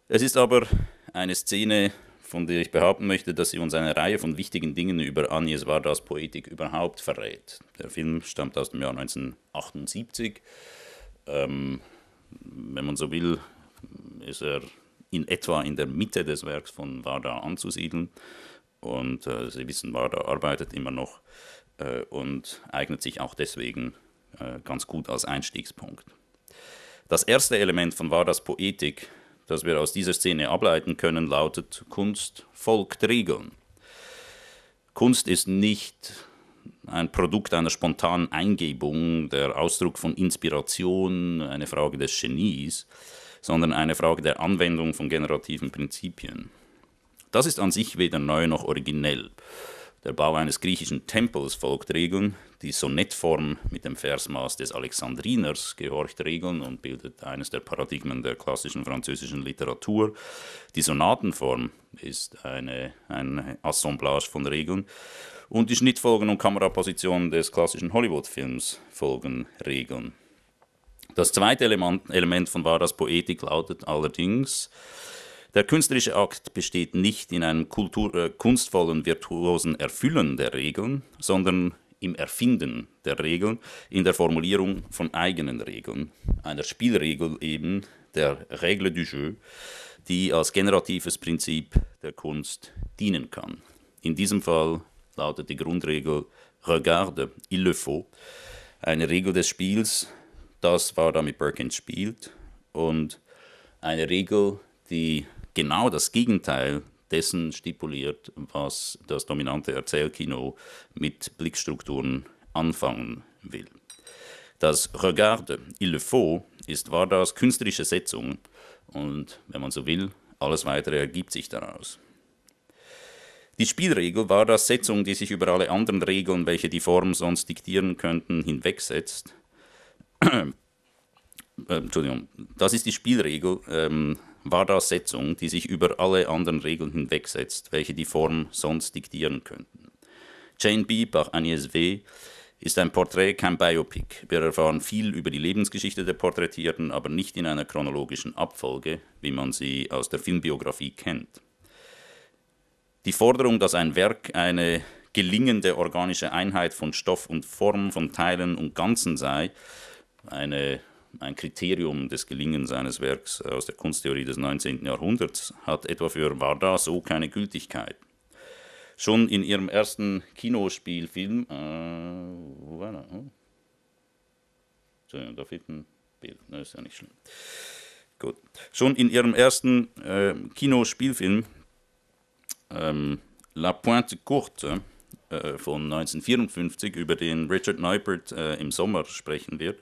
Es ist aber eine Szene, von der ich behaupten möchte, dass sie uns eine Reihe von wichtigen Dingen über Agnes Vardas Poetik überhaupt verrät. Der Film stammt aus dem Jahr 1978. Ähm, wenn man so will, ist er in etwa in der Mitte des Werks von Varda anzusiedeln. Und äh, Sie wissen, Varda arbeitet immer noch äh, und eignet sich auch deswegen äh, ganz gut als Einstiegspunkt. Das erste Element von Vardas Poetik das wir aus dieser Szene ableiten können, lautet Kunst folgt Regeln. Kunst ist nicht ein Produkt einer spontanen Eingebung, der Ausdruck von Inspiration, eine Frage des Genies, sondern eine Frage der Anwendung von generativen Prinzipien. Das ist an sich weder neu noch originell. Der Bau eines griechischen Tempels folgt Regeln, die Sonettform mit dem Versmaß des Alexandriners gehorcht Regeln und bildet eines der Paradigmen der klassischen französischen Literatur. Die Sonatenform ist eine, ein Assemblage von Regeln. Und die Schnittfolgen und Kamerapositionen des klassischen Hollywood-Films folgen Regeln. Das zweite Element von Varas Poetik lautet allerdings, der künstlerische Akt besteht nicht in einem Kultur, äh, kunstvollen, virtuosen Erfüllen der Regeln, sondern im Erfinden der Regeln, in der Formulierung von eigenen Regeln, einer Spielregel eben, der Règle du Jeu, die als generatives Prinzip der Kunst dienen kann. In diesem Fall lautet die Grundregel Regarde, il le faut, eine Regel des Spiels, das war damit Perkins spielt, und eine Regel, die genau das Gegenteil dessen stipuliert, was das dominante Erzählkino mit Blickstrukturen anfangen will. Das Regarde, il le faut, ist Vardas künstlerische Setzung und, wenn man so will, alles weitere ergibt sich daraus. Die Spielregel war das Setzung, die sich über alle anderen Regeln, welche die Form sonst diktieren könnten, hinwegsetzt. Äh, Entschuldigung, das ist die Spielregel, ähm, war Vada-Setzung, die sich über alle anderen Regeln hinwegsetzt, welche die Form sonst diktieren könnten. Jane B. Bach Agnes W. ist ein Porträt, kein Biopic. Wir erfahren viel über die Lebensgeschichte der Porträtierten, aber nicht in einer chronologischen Abfolge, wie man sie aus der Filmbiografie kennt. Die Forderung, dass ein Werk eine gelingende organische Einheit von Stoff und Form, von Teilen und Ganzen sei, eine ein Kriterium des Gelingens eines Werks äh, aus der Kunsttheorie des 19. Jahrhunderts, hat etwa für Varda so keine Gültigkeit. Schon in ihrem ersten Kinospielfilm, äh, wo war er? Hm? Entschuldigung, da fehlt ein Bild, das ist ja nicht schlimm. Gut. Schon in ihrem ersten äh, Kinospielfilm ähm, La Pointe Courte äh, von 1954, über den Richard Neupert äh, im Sommer sprechen wird,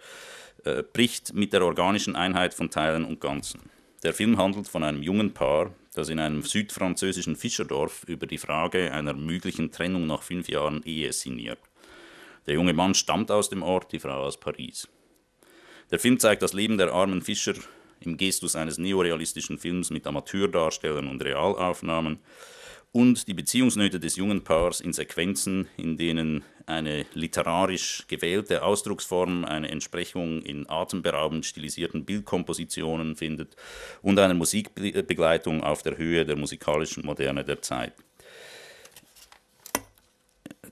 äh, bricht mit der organischen Einheit von Teilen und Ganzen. Der Film handelt von einem jungen Paar, das in einem südfranzösischen Fischerdorf über die Frage einer möglichen Trennung nach fünf Jahren Ehe sinniert. Der junge Mann stammt aus dem Ort, die Frau aus Paris. Der Film zeigt das Leben der armen Fischer im Gestus eines neorealistischen Films mit Amateurdarstellern und Realaufnahmen, und die Beziehungsnöte des jungen Paars in Sequenzen, in denen eine literarisch gewählte Ausdrucksform eine Entsprechung in atemberaubend stilisierten Bildkompositionen findet und eine Musikbegleitung auf der Höhe der musikalischen Moderne der Zeit.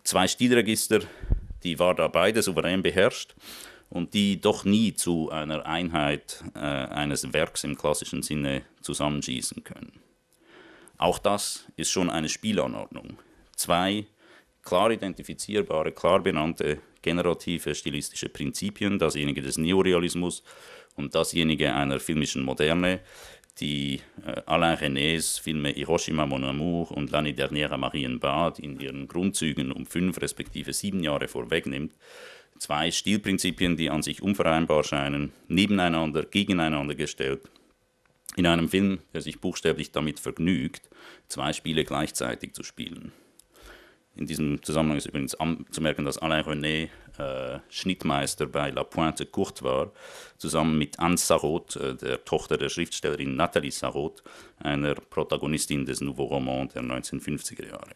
Zwei Stilregister, die war da beide souverän beherrscht und die doch nie zu einer Einheit äh, eines Werks im klassischen Sinne zusammenschießen können. Auch das ist schon eine Spielanordnung. Zwei klar identifizierbare, klar benannte generative stilistische Prinzipien, dasjenige des Neorealismus und dasjenige einer filmischen Moderne, die äh, Alain Renés Filme Hiroshima Mon Amour und L'année dernière Marienbad in ihren Grundzügen um fünf respektive sieben Jahre vorwegnimmt. Zwei Stilprinzipien, die an sich unvereinbar scheinen, nebeneinander, gegeneinander gestellt in einem Film, der sich buchstäblich damit vergnügt, zwei Spiele gleichzeitig zu spielen. In diesem Zusammenhang ist übrigens zu merken, dass Alain René äh, Schnittmeister bei La Pointe Courte war, zusammen mit Anne Sarot, äh, der Tochter der Schriftstellerin Nathalie Sarot, einer Protagonistin des Nouveau Roman der 1950er Jahre.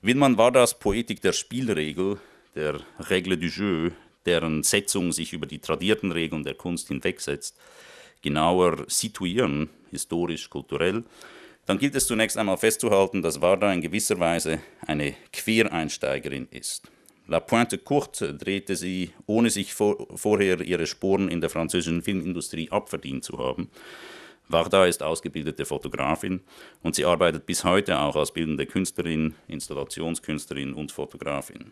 Willmann war das Poetik der Spielregel, der Règle du Jeu, deren Setzung sich über die tradierten Regeln der Kunst hinwegsetzt, genauer situieren, historisch, kulturell, dann gilt es zunächst einmal festzuhalten, dass Varda in gewisser Weise eine Quereinsteigerin ist. La Pointe Courte drehte sie, ohne sich vor, vorher ihre Sporen in der französischen Filmindustrie abverdient zu haben. Varda ist ausgebildete Fotografin und sie arbeitet bis heute auch als bildende Künstlerin, Installationskünstlerin und Fotografin.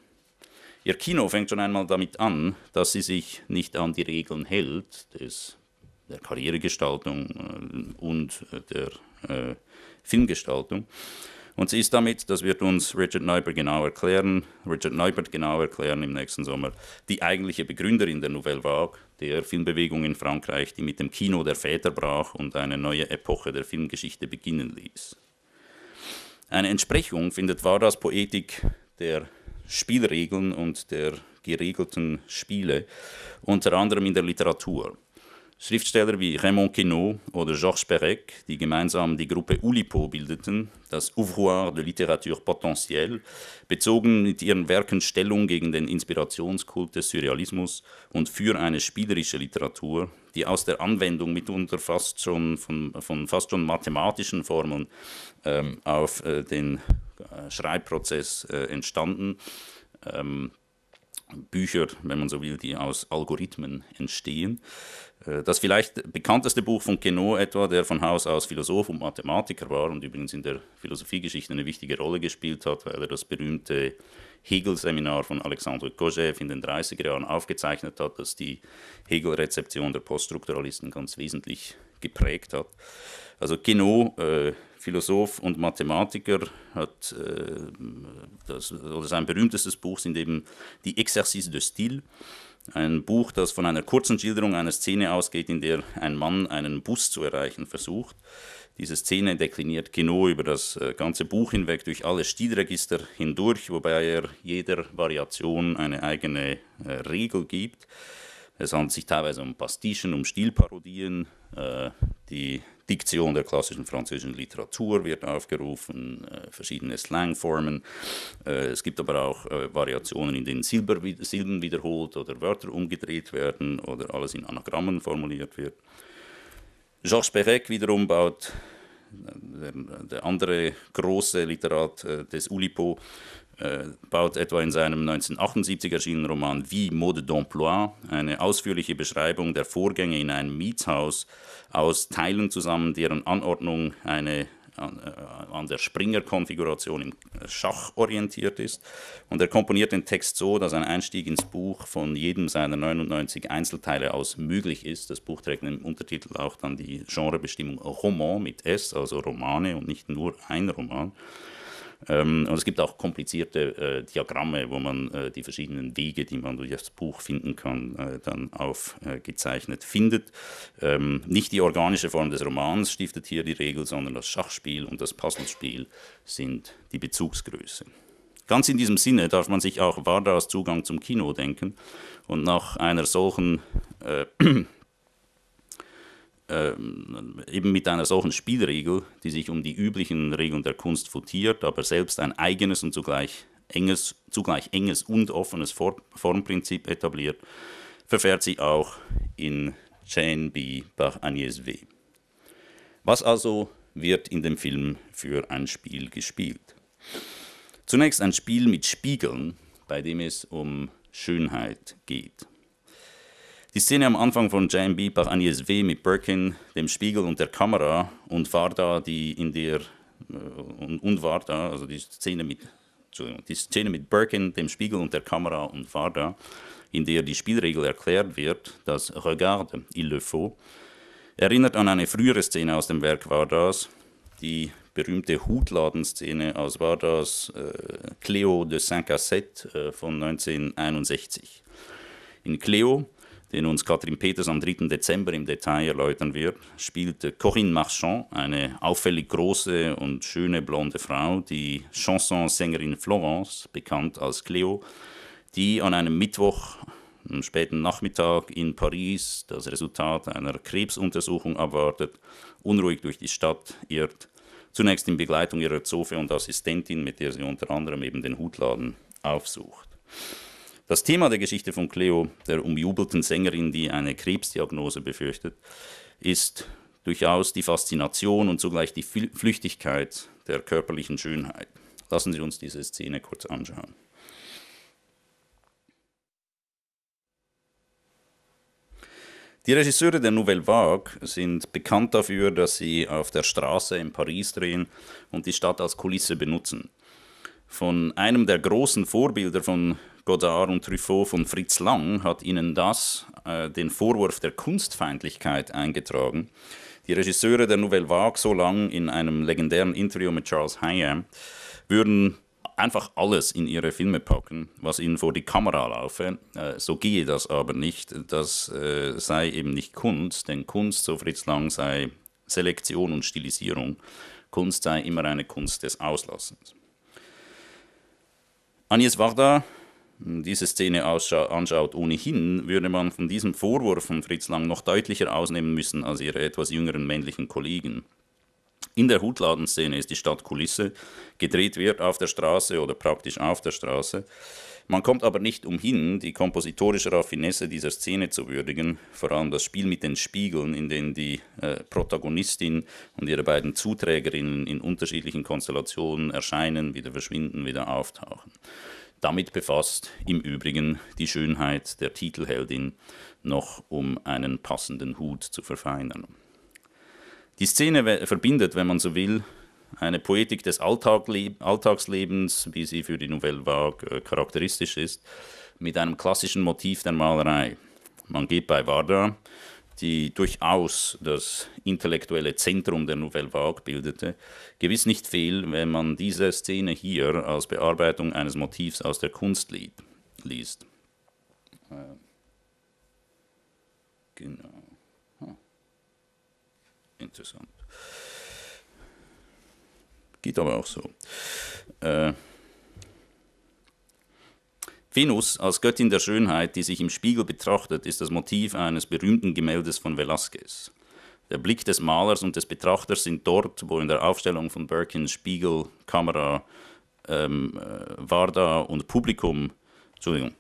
Ihr Kino fängt schon einmal damit an, dass sie sich nicht an die Regeln hält, des der Karrieregestaltung äh, und äh, der äh, Filmgestaltung. Und sie ist damit, das wird uns Richard Neubert genau erklären, Richard Neubert genau erklären im nächsten Sommer, die eigentliche Begründerin der Nouvelle Vague, der Filmbewegung in Frankreich, die mit dem Kino der Väter brach und eine neue Epoche der Filmgeschichte beginnen ließ. Eine Entsprechung findet Vardas Poetik der Spielregeln und der geregelten Spiele, unter anderem in der Literatur. Schriftsteller wie Raymond Queneau oder Georges Perec, die gemeinsam die Gruppe Ulipo bildeten, das Ouvroir de Literature Potentielle, bezogen mit ihren Werken Stellung gegen den Inspirationskult des Surrealismus und für eine spielerische Literatur, die aus der Anwendung mitunter fast schon von, von fast schon mathematischen Formeln ähm, auf äh, den äh, Schreibprozess äh, entstanden. Ähm, Bücher, wenn man so will, die aus Algorithmen entstehen. Äh, das vielleicht bekannteste Buch von Queneau etwa, der von Haus aus Philosoph und Mathematiker war und übrigens in der Philosophiegeschichte eine wichtige Rolle gespielt hat, weil er das berühmte Hegel-Seminar von Alexandre Kojev in den 30er Jahren aufgezeichnet hat, das die Hegel-Rezeption der Poststrukturalisten ganz wesentlich geprägt hat. Also Queneau, äh, Philosoph und Mathematiker, hat äh, das, oder sein berühmtestes Buch sind eben die Exercices de Style ein Buch, das von einer kurzen Schilderung einer Szene ausgeht, in der ein Mann einen Bus zu erreichen versucht. Diese Szene dekliniert Kino genau über das äh, ganze Buch hinweg durch alle Stilregister hindurch, wobei er jeder Variation eine eigene äh, Regel gibt. Es handelt sich teilweise um Pastichen, um Stilparodien, äh, die Diktion der klassischen französischen Literatur wird aufgerufen, äh, verschiedene Slangformen. Äh, es gibt aber auch äh, Variationen, in denen Silber, Silben wiederholt oder Wörter umgedreht werden oder alles in Anagrammen formuliert wird. Georges Perec wiederum baut äh, der, der, andere große Literat äh, des Ulipo äh, baut etwa in seinem 1978 erschienenen Roman Wie Mode d'Emploi eine ausführliche Beschreibung der Vorgänge in einem Mietshaus aus Teilen zusammen, deren Anordnung eine äh, an der Springer-Konfiguration im Schach orientiert ist. Und er komponiert den Text so, dass ein Einstieg ins Buch von jedem seiner 99 Einzelteile aus möglich ist. Das Buch trägt im Untertitel auch dann die Genrebestimmung Roman mit S, also Romane und nicht nur ein Roman. Ähm, und es gibt auch komplizierte äh, Diagramme, wo man äh, die verschiedenen Wege, die man durch das Buch finden kann, äh, dann aufgezeichnet äh, findet. Ähm, nicht die organische Form des Romans stiftet hier die Regel, sondern das Schachspiel und das Puzzlespiel sind die Bezugsgröße. Ganz in diesem Sinne darf man sich auch Vardas Zugang zum Kino denken und nach einer solchen äh, ähm, eben mit einer solchen Spielregel, die sich um die üblichen Regeln der Kunst futiert, aber selbst ein eigenes und zugleich enges, zugleich enges und offenes Formprinzip etabliert, verfährt sie auch in Jane B. Bach Agnès W. Was also wird in dem Film für ein Spiel gespielt? Zunächst ein Spiel mit Spiegeln, bei dem es um Schönheit geht. Die Szene am Anfang von Jan Bieber Agnes ISW mit Birkin, dem Spiegel und der Kamera und Varda, die in der äh, und, und war also die Szene mit die Szene mit Birkin, dem Spiegel und der Kamera und Varda, in der die Spielregel erklärt wird, das Regarde, il le faut, erinnert an eine frühere Szene aus dem Werk Vardas, die berühmte Hutladenszene aus Vardas äh, Cléo de Saint Cassette äh, von 1961. In Cleo den uns Katrin Peters am 3. Dezember im Detail erläutern wird, spielte Corinne Marchand, eine auffällig große und schöne blonde Frau, die Chansonsängerin Florence, bekannt als Cleo, die an einem Mittwoch am späten Nachmittag in Paris das Resultat einer Krebsuntersuchung abwartet, unruhig durch die Stadt irrt, zunächst in Begleitung ihrer Zofe und Assistentin, mit der sie unter anderem eben den Hutladen aufsucht. Das Thema der Geschichte von Cleo, der umjubelten Sängerin, die eine Krebsdiagnose befürchtet, ist durchaus die Faszination und zugleich die Flüchtigkeit der körperlichen Schönheit. Lassen Sie uns diese Szene kurz anschauen. Die Regisseure der Nouvelle Vague sind bekannt dafür, dass sie auf der Straße in Paris drehen und die Stadt als Kulisse benutzen. Von einem der großen Vorbilder von Godard und Truffaut von Fritz Lang hat ihnen das, äh, den Vorwurf der Kunstfeindlichkeit eingetragen. Die Regisseure der Nouvelle Vague, so lang in einem legendären Interview mit Charles Hayam, würden einfach alles in ihre Filme packen, was ihnen vor die Kamera laufe. Äh, so gehe das aber nicht. Das äh, sei eben nicht Kunst, denn Kunst, so Fritz Lang, sei Selektion und Stilisierung. Kunst sei immer eine Kunst des Auslassens. Agnes Warda diese Szene anschaut, ohnehin würde man von diesem Vorwurf von Fritz Lang noch deutlicher ausnehmen müssen als ihre etwas jüngeren männlichen Kollegen. In der Hutladenszene ist die Stadt Kulisse, gedreht wird auf der Straße oder praktisch auf der Straße. Man kommt aber nicht umhin, die kompositorische Raffinesse dieser Szene zu würdigen, vor allem das Spiel mit den Spiegeln, in denen die äh, Protagonistin und ihre beiden Zuträgerinnen in unterschiedlichen Konstellationen erscheinen, wieder verschwinden, wieder auftauchen. Damit befasst im Übrigen die Schönheit der Titelheldin noch um einen passenden Hut zu verfeinern. Die Szene verbindet, wenn man so will, eine Poetik des Alltagslebens, wie sie für die Nouvelle Vague äh, charakteristisch ist, mit einem klassischen Motiv der Malerei. Man geht bei Varda die durchaus das intellektuelle Zentrum der Nouvelle Vague bildete, gewiss nicht fehl, wenn man diese Szene hier als Bearbeitung eines Motivs aus der Kunst li liest. Äh, genau. Huh. Hm. Interessant. Geht aber auch so. Äh, Venus als Göttin der Schönheit, die sich im Spiegel betrachtet, ist das Motiv eines berühmten Gemäldes von Velázquez. Der Blick des Malers und des Betrachters sind dort, wo in der Aufstellung von Birkin Spiegel, Kamera, ähm, äh, Varda und Publikum, Entschuldigung,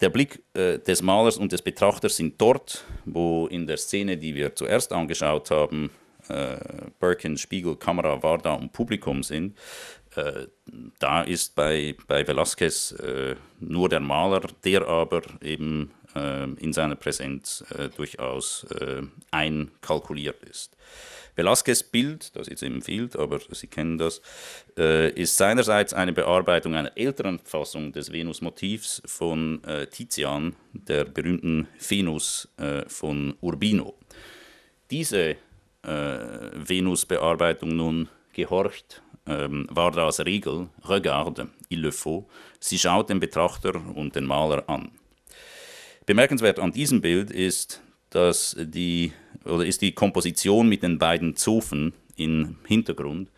der Blick äh, des Malers und des Betrachters sind dort, wo in der Szene, die wir zuerst angeschaut haben, äh, Birkin, Spiegel, Kamera, Varda und Publikum sind, äh, da ist bei, bei Velázquez äh, nur der Maler, der aber eben äh, in seiner Präsenz äh, durchaus äh, einkalkuliert ist. Velázquez Bild, das jetzt eben fehlt, aber Sie kennen das, ist seinerseits eine Bearbeitung einer älteren Fassung des Venus-Motivs von Tizian, der berühmten Venus von Urbino. Diese Venus-Bearbeitung nun gehorcht ähm, Vardas Regel, Regarde, il le faut, sie schaut den Betrachter und den Maler an. Bemerkenswert an diesem Bild ist, dass die, oder ist die Komposition mit den beiden Zofen im Hintergrund,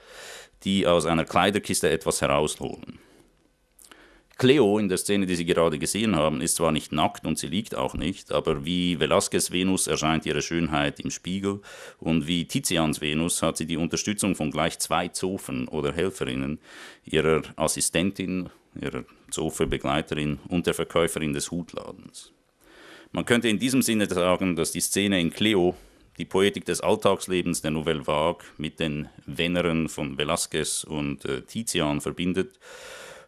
die aus einer Kleiderkiste etwas herausholen. Cleo in der Szene, die Sie gerade gesehen haben, ist zwar nicht nackt und sie liegt auch nicht, aber wie Velasquez Venus erscheint ihre Schönheit im Spiegel und wie Tizians Venus hat sie die Unterstützung von gleich zwei Zofen oder Helferinnen, ihrer Assistentin, ihrer Zofe-Begleiterin und der Verkäuferin des Hutladens. Man könnte in diesem Sinne sagen, dass die Szene in Cleo die Poetik des Alltagslebens der Nouvelle Vague mit den Wenneren von Velázquez und äh, Tizian verbindet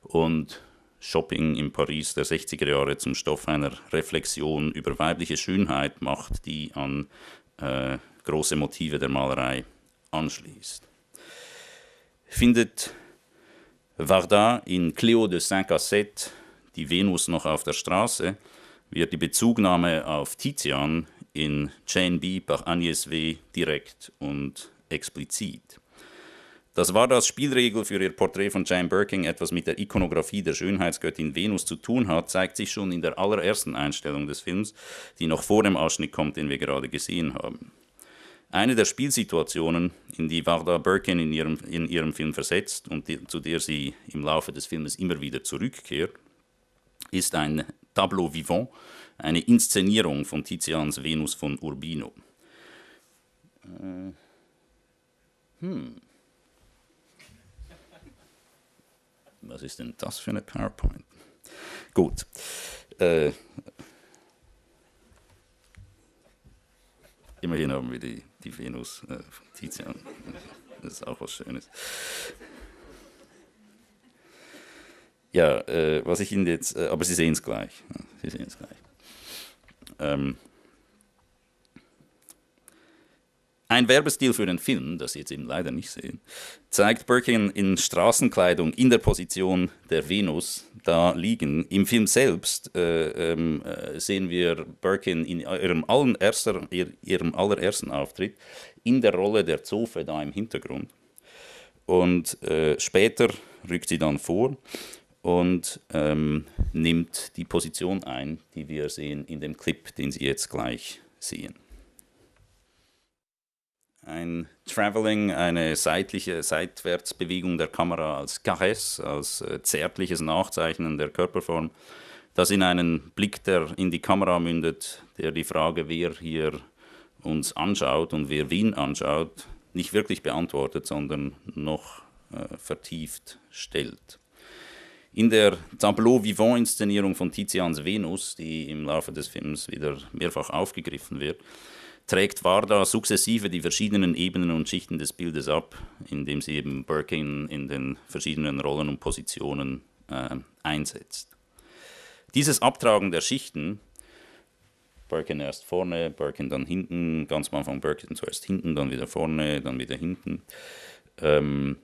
und Shopping in Paris der 60er Jahre zum Stoff einer Reflexion über weibliche Schönheit macht, die an äh, große Motive der Malerei anschließt. Findet Varda in Cléo de Saint-Cassette die Venus noch auf der Straße, wird die Bezugnahme auf Tizian in Jane B. par Agnès W. direkt und explizit. Das war das Spielregel für ihr Porträt von Jane Birkin etwas mit der Ikonografie der Schönheitsgöttin Venus zu tun hat, zeigt sich schon in der allerersten Einstellung des Films, die noch vor dem Ausschnitt kommt, den wir gerade gesehen haben. Eine der Spielsituationen, in die Varda Birkin in ihrem, in ihrem Film versetzt und die, zu der sie im Laufe des Filmes immer wieder zurückkehrt, ist ein Tableau vivant, eine Inszenierung von Tizians Venus von Urbino. Äh, hm. Was ist denn das für eine PowerPoint? Gut. Äh, immerhin haben wir die, die Venus äh, von Tizian. Das ist auch was Schönes. Ja, äh, was ich Ihnen jetzt, äh, aber Sie sehen es gleich. Sie sehen es gleich. Ähm, Ein Werbestil für den Film, das Sie jetzt eben leider nicht sehen, zeigt Birkin in Straßenkleidung in der Position der Venus da liegen. Im Film selbst äh, ähm, äh, sehen wir Birkin in ihrem, allererster, ihrem allerersten Auftritt in der Rolle der Zofe da im Hintergrund. Und äh, später rückt sie dann vor und ähm, nimmt die Position ein, die wir sehen in dem Clip, den Sie jetzt gleich sehen ein Traveling, eine seitliche Seitwärtsbewegung der Kamera als Caresse, als äh, zärtliches Nachzeichnen der Körperform, das in einen Blick, der in die Kamera mündet, der die Frage, wer hier uns anschaut und wer Wien anschaut, nicht wirklich beantwortet, sondern noch äh, vertieft stellt. In der Tableau-Vivant-Inszenierung von Tizians Venus, die im Laufe des Films wieder mehrfach aufgegriffen wird, trägt Varda sukzessive die verschiedenen Ebenen und Schichten des Bildes ab, indem sie eben Birkin in den verschiedenen Rollen und Positionen äh, einsetzt. Dieses Abtragen der Schichten, Birkin erst vorne, Birkin dann hinten, ganz am Anfang Birkin zuerst hinten, dann wieder vorne, dann wieder hinten, ähm,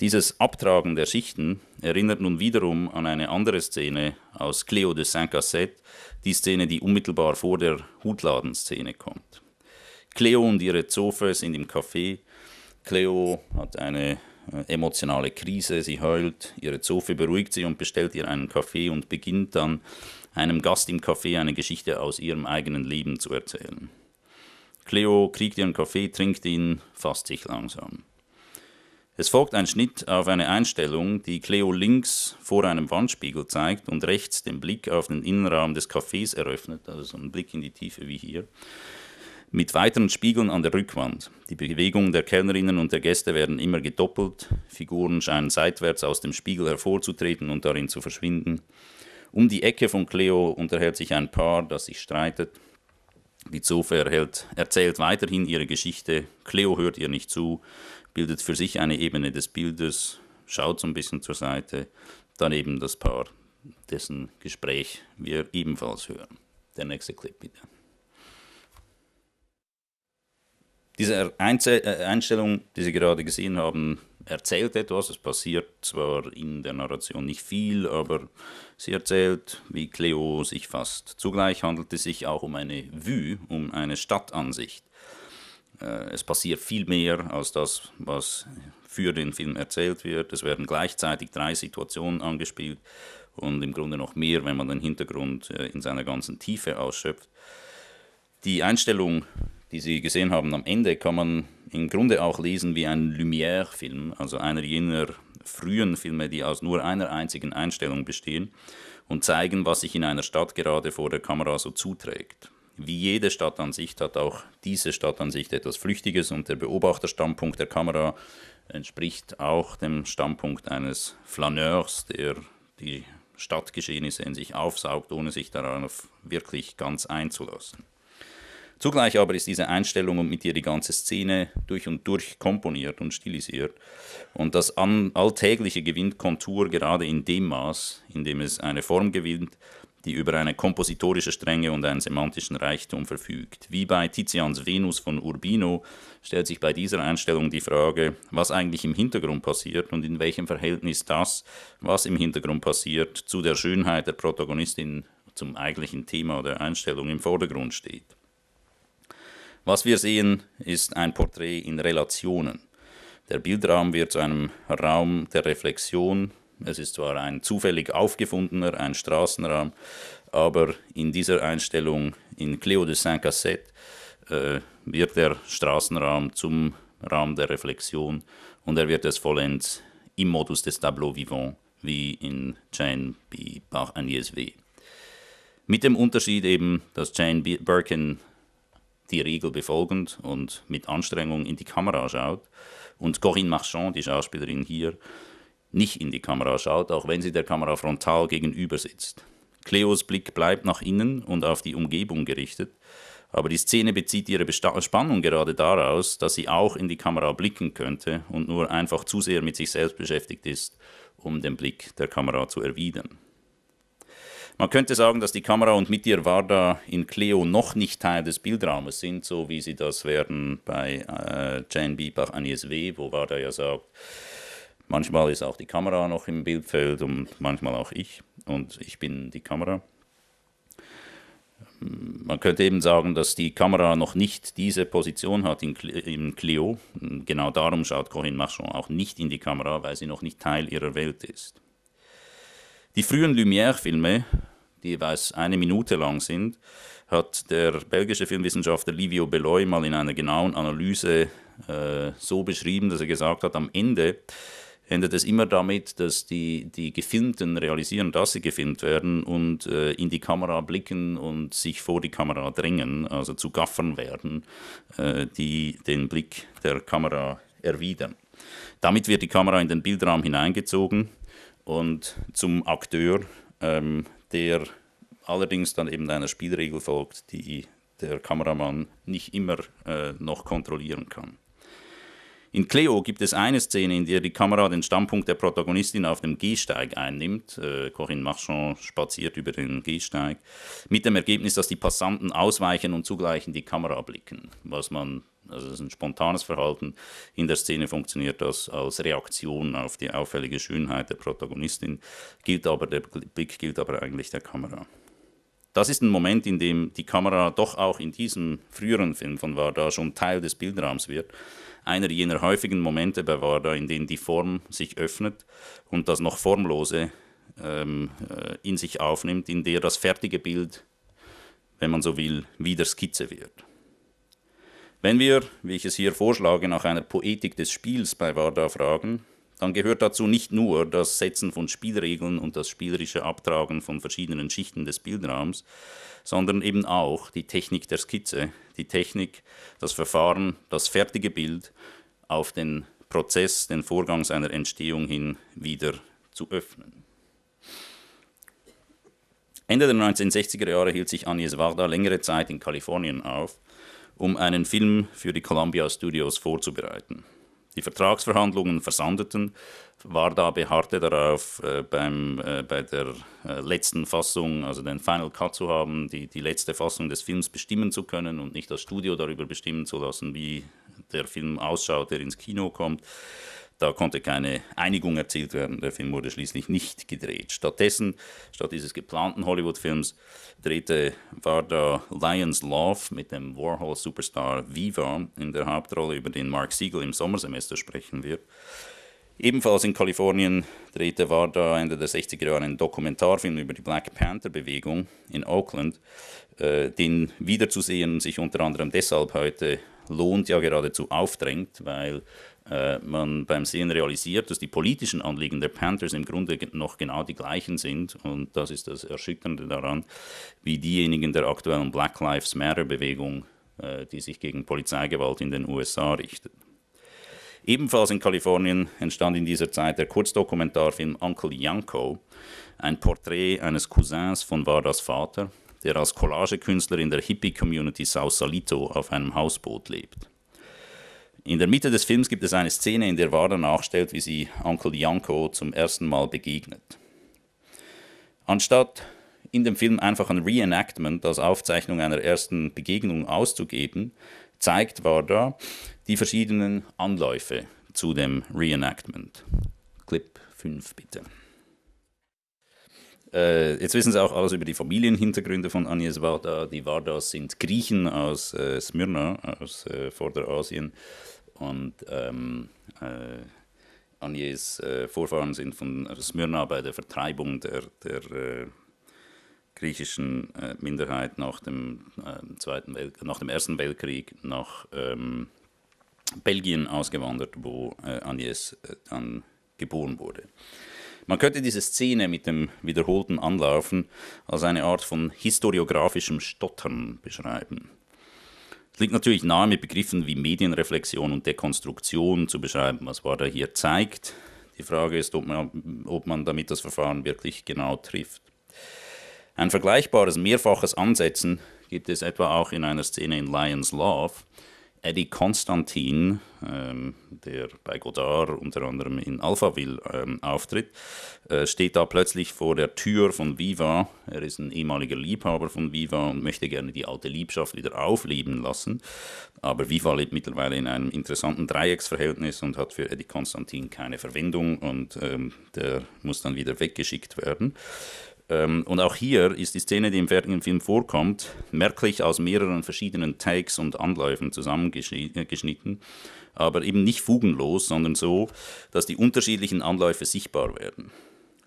dieses Abtragen der Schichten erinnert nun wiederum an eine andere Szene aus Cleo de Saint-Cassette, die Szene, die unmittelbar vor der Hutladenszene kommt. Cleo und ihre Zofe sind im Café. Cleo hat eine äh, emotionale Krise, sie heult, ihre Zofe beruhigt sie und bestellt ihr einen Kaffee und beginnt dann einem Gast im Café eine Geschichte aus ihrem eigenen Leben zu erzählen. Cleo kriegt ihren Kaffee, trinkt ihn, fasst sich langsam. Es folgt ein Schnitt auf eine Einstellung, die Cleo links vor einem Wandspiegel zeigt und rechts den Blick auf den Innenraum des Cafés eröffnet, also so ein Blick in die Tiefe wie hier mit weiteren Spiegeln an der Rückwand. Die Bewegungen der Kellnerinnen und der Gäste werden immer gedoppelt, Figuren scheinen seitwärts aus dem Spiegel hervorzutreten und darin zu verschwinden. Um die Ecke von Cleo unterhält sich ein Paar, das sich streitet. Die Zofe erhält, erzählt weiterhin ihre Geschichte, Cleo hört ihr nicht zu, bildet für sich eine Ebene des Bildes, schaut so ein bisschen zur Seite, daneben das Paar, dessen Gespräch wir ebenfalls hören. Der nächste Clip bitte. diese äh, Einstellung, die Sie gerade gesehen haben, erzählt etwas. Es passiert zwar in der Narration nicht viel, aber sie erzählt, wie Cleo sich fast. Zugleich handelt es sich auch um eine Vue, um eine Stadtansicht. Äh, es passiert viel mehr als das, was für den Film erzählt wird. Es werden gleichzeitig drei Situationen angespielt und im Grunde noch mehr, wenn man den Hintergrund äh, in seiner ganzen Tiefe ausschöpft. Die Einstellung die Sie gesehen haben, am Ende kann man im Grunde auch lesen wie ein Lumière-Film, also einer jener frühen Filme, die aus nur einer einzigen Einstellung bestehen und zeigen, was sich in einer Stadt gerade vor der Kamera so zuträgt. Wie jede Stadtansicht hat auch diese Stadtansicht etwas Flüchtiges und der Beobachterstandpunkt der Kamera entspricht auch dem Standpunkt eines Flaneurs, der die Stadtgeschehnisse in sich aufsaugt, ohne sich darauf wirklich ganz einzulassen. Zugleich aber ist diese Einstellung und mit ihr die ganze Szene durch und durch komponiert und stilisiert. Und das Alltägliche gewinnt Kontur gerade in dem Maß, in dem es eine Form gewinnt, die über eine kompositorische Strenge und einen semantischen Reichtum verfügt. Wie bei Tizians Venus von Urbino stellt sich bei dieser Einstellung die Frage, was eigentlich im Hintergrund passiert und in welchem Verhältnis das, was im Hintergrund passiert, zu der Schönheit der Protagonistin, zum eigentlichen Thema der Einstellung im Vordergrund steht. Was wir sehen, ist ein Porträt in Relationen. Der Bildraum wird zu einem Raum der Reflexion. Es ist zwar ein zufällig aufgefundener, ein Straßenraum, aber in dieser Einstellung in Cléo de Saint-Cassette äh, wird der Straßenraum zum Raum der Reflexion und er wird es vollends im Modus des Tableau vivant, wie in Jane B. Bach-Agnès W. Mit dem Unterschied eben, dass Jane B. Birkin die Regel befolgend und mit Anstrengung in die Kamera schaut und Corinne Marchand, die Schauspielerin hier, nicht in die Kamera schaut, auch wenn sie der Kamera frontal gegenüber sitzt. Cleos Blick bleibt nach innen und auf die Umgebung gerichtet, aber die Szene bezieht ihre Besta Spannung gerade daraus, dass sie auch in die Kamera blicken könnte und nur einfach zu sehr mit sich selbst beschäftigt ist, um den Blick der Kamera zu erwidern. Man könnte sagen, dass die Kamera und mit ihr Varda in Cleo noch nicht Teil des Bildraumes sind, so wie sie das werden bei äh, Jane Biebach, Agnes W., wo Varda ja sagt, manchmal ist auch die Kamera noch im Bildfeld und manchmal auch ich und ich bin die Kamera. Man könnte eben sagen, dass die Kamera noch nicht diese Position hat in, im Clio. Genau darum schaut Corinne Marchand auch nicht in die Kamera, weil sie noch nicht Teil ihrer Welt ist. Die frühen Lumière-Filme, die jeweils eine Minute lang sind, hat der belgische Filmwissenschaftler Livio Belloy mal in einer genauen Analyse äh, so beschrieben, dass er gesagt hat, am Ende endet es immer damit, dass die, die Gefilmten realisieren, dass sie gefilmt werden und äh, in die Kamera blicken und sich vor die Kamera drängen, also zu Gaffern werden, äh, die den Blick der Kamera erwidern. Damit wird die Kamera in den Bildraum hineingezogen und zum Akteur, ähm, der allerdings dann eben einer Spielregel folgt, die der Kameramann nicht immer äh, noch kontrollieren kann. In Cleo gibt es eine Szene, in der die Kamera den Standpunkt der Protagonistin auf dem Gehsteig einnimmt. Äh, Corinne Marchand spaziert über den Gehsteig. Mit dem Ergebnis, dass die Passanten ausweichen und zugleich in die Kamera blicken. Was man, also das ist ein spontanes Verhalten. In der Szene funktioniert das als Reaktion auf die auffällige Schönheit der Protagonistin. Gilt aber, der Blick gilt aber eigentlich der Kamera. Das ist ein Moment, in dem die Kamera doch auch in diesem früheren Film von Varda schon Teil des Bildraums wird einer jener häufigen Momente bei Warda, in denen die Form sich öffnet und das noch Formlose ähm, äh, in sich aufnimmt, in der das fertige Bild, wenn man so will, wieder Skizze wird. Wenn wir, wie ich es hier vorschlage, nach einer Poetik des Spiels bei Warda fragen, dann gehört dazu nicht nur das Setzen von Spielregeln und das spielerische Abtragen von verschiedenen Schichten des Bildraums, sondern eben auch die Technik der Skizze, die Technik, das Verfahren, das fertige Bild auf den Prozess, den Vorgang seiner Entstehung hin wieder zu öffnen. Ende der 1960er Jahre hielt sich Agnes Varda längere Zeit in Kalifornien auf, um einen Film für die Columbia Studios vorzubereiten. Die Vertragsverhandlungen versandeten. Warda beharrte darauf, äh, beim, äh, bei der äh, letzten Fassung, also den Final Cut zu haben, die, die letzte Fassung des Films bestimmen zu können und nicht das Studio darüber bestimmen zu lassen, wie der Film ausschaut, der ins Kino kommt. Da konnte keine Einigung erzielt werden. Der Film wurde schließlich nicht gedreht. Stattdessen, statt dieses geplanten Hollywood-Films, drehte Varda Lion's Love mit dem Warhol-Superstar Viva in der Hauptrolle, über den Mark Siegel im Sommersemester sprechen wird. Ebenfalls in Kalifornien drehte Varda Ende der 60er Jahre einen Dokumentarfilm über die Black Panther-Bewegung in Oakland, äh, den wiederzusehen sich unter anderem deshalb heute lohnt, ja geradezu aufdrängt, weil äh, man beim Sehen realisiert, dass die politischen Anliegen der Panthers im Grunde noch genau die gleichen sind. Und das ist das Erschütternde daran, wie diejenigen der aktuellen Black Lives Matter-Bewegung, äh, die sich gegen Polizeigewalt in den USA richtet. Ebenfalls in Kalifornien entstand in dieser Zeit der Kurzdokumentarfilm Uncle Yanko, ein Porträt eines Cousins von Vardas Vater, der als Collagekünstler in der Hippie-Community Sausalito auf einem Hausboot lebt. In der Mitte des Films gibt es eine Szene, in der Wada nachstellt, wie sie Onkel Janko zum ersten Mal begegnet. Anstatt in dem Film einfach ein Reenactment als Aufzeichnung einer ersten Begegnung auszugeben, zeigt Wada die verschiedenen Anläufe zu dem Reenactment. Clip 5 bitte. Äh, jetzt wissen Sie auch alles über die Familienhintergründe von Agnes Varda. Die Vardas sind Griechen aus äh, Smyrna, aus äh, Vorderasien und ähm, äh, Agnes äh, Vorfahren sind von Smyrna bei der Vertreibung der, der äh, griechischen äh, Minderheit nach dem, äh, Zweiten Welt nach dem Ersten Weltkrieg nach ähm, Belgien ausgewandert, wo äh, Agnes äh, dann geboren wurde. Man könnte diese Szene mit dem wiederholten Anlaufen als eine Art von historiografischem Stottern beschreiben. Es liegt natürlich nahe, mit Begriffen wie Medienreflexion und Dekonstruktion zu beschreiben, was Wada hier zeigt. Die Frage ist, ob man, ob man damit das Verfahren wirklich genau trifft. Ein vergleichbares mehrfaches Ansetzen gibt es etwa auch in einer Szene in Lion's Love, Eddie Konstantin, ähm, der bei Godard unter anderem in Alphaville ähm, auftritt, äh, steht da plötzlich vor der Tür von Viva. Er ist ein ehemaliger Liebhaber von Viva und möchte gerne die alte Liebschaft wieder aufleben lassen. Aber Viva lebt mittlerweile in einem interessanten Dreiecksverhältnis und hat für Eddie Konstantin keine Verwendung und ähm, der muss dann wieder weggeschickt werden. Ähm, und auch hier ist die Szene, die im fertigen Film vorkommt, merklich aus mehreren verschiedenen Takes und Anläufen zusammengeschnitten, äh, aber eben nicht fugenlos, sondern so, dass die unterschiedlichen Anläufe sichtbar werden.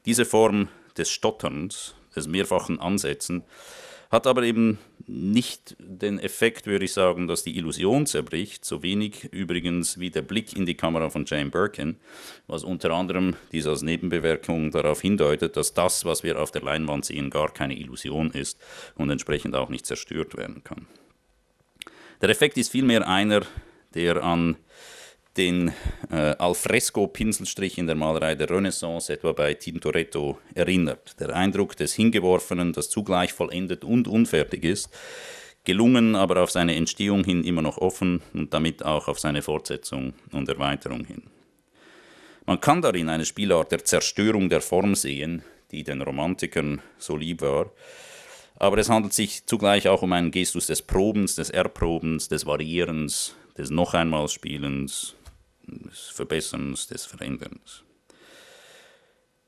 Diese Form des Stotterns, des mehrfachen Ansetzen, hat aber eben nicht den Effekt, würde ich sagen, dass die Illusion zerbricht, so wenig übrigens wie der Blick in die Kamera von Jane Birkin, was unter anderem dies als Nebenbewirkung darauf hindeutet, dass das, was wir auf der Leinwand sehen, gar keine Illusion ist und entsprechend auch nicht zerstört werden kann. Der Effekt ist vielmehr einer, der an den äh, Alfresco-Pinselstrich in der Malerei der Renaissance, etwa bei Tintoretto, erinnert. Der Eindruck des Hingeworfenen, das zugleich vollendet und unfertig ist, gelungen, aber auf seine Entstehung hin immer noch offen und damit auch auf seine Fortsetzung und Erweiterung hin. Man kann darin eine Spielart der Zerstörung der Form sehen, die den Romantikern so lieb war, aber es handelt sich zugleich auch um einen Gestus des Probens, des Erprobens, des Variierens, des noch einmal Spielens, des Verbesserns, des Veränderns.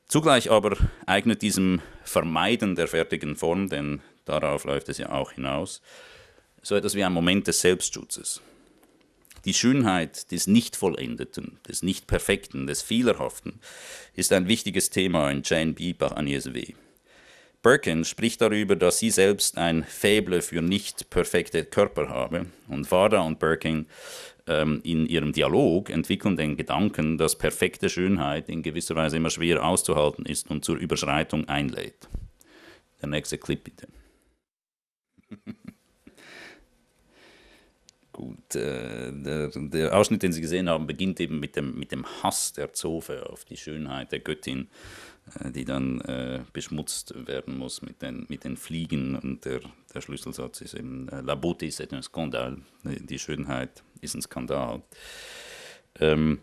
Zugleich aber eignet diesem Vermeiden der fertigen Form, denn darauf läuft es ja auch hinaus, so etwas wie ein Moment des Selbstschutzes. Die Schönheit des Nichtvollendeten, des Nichtperfekten, des Fehlerhaften ist ein wichtiges Thema in Jane B. bei Agnès W. Birkin spricht darüber, dass sie selbst ein Faible für nicht perfekte Körper habe und Wada und Birkin ähm, in ihrem Dialog entwickeln den Gedanken, dass perfekte Schönheit in gewisser Weise immer schwer auszuhalten ist und zur Überschreitung einlädt. Der nächste Clip bitte. Gut, äh, der, der, Ausschnitt, den Sie gesehen haben, beginnt eben mit dem, mit dem Hass der Zofe auf die Schönheit der Göttin äh, die dann äh, beschmutzt werden muss mit den, mit den Fliegen. Und der, der Schlüsselsatz ist eben, äh, La beauté c'est un scandale, die Schönheit ist ein Skandal. Ähm,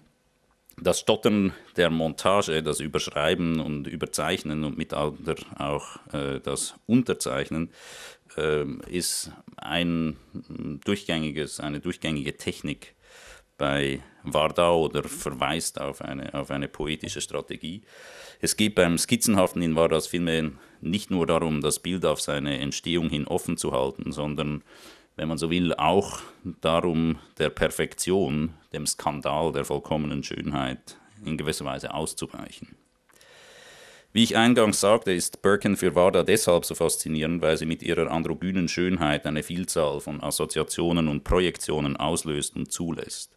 das Stottern der Montage, das Überschreiben und Überzeichnen und mitunter auch äh, das Unterzeichnen äh, ist ein durchgängiges, eine durchgängige Technik bei Wardau oder verweist auf eine, auf eine poetische Strategie. Es geht beim Skizzenhaften in Wardaus Filme nicht nur darum, das Bild auf seine Entstehung hin offen zu halten, sondern, wenn man so will, auch darum, der Perfektion, dem Skandal der vollkommenen Schönheit in gewisser Weise auszuweichen. Wie ich eingangs sagte, ist Birkin für Warda deshalb so faszinierend, weil sie mit ihrer androgynen Schönheit eine Vielzahl von Assoziationen und Projektionen auslöst und zulässt.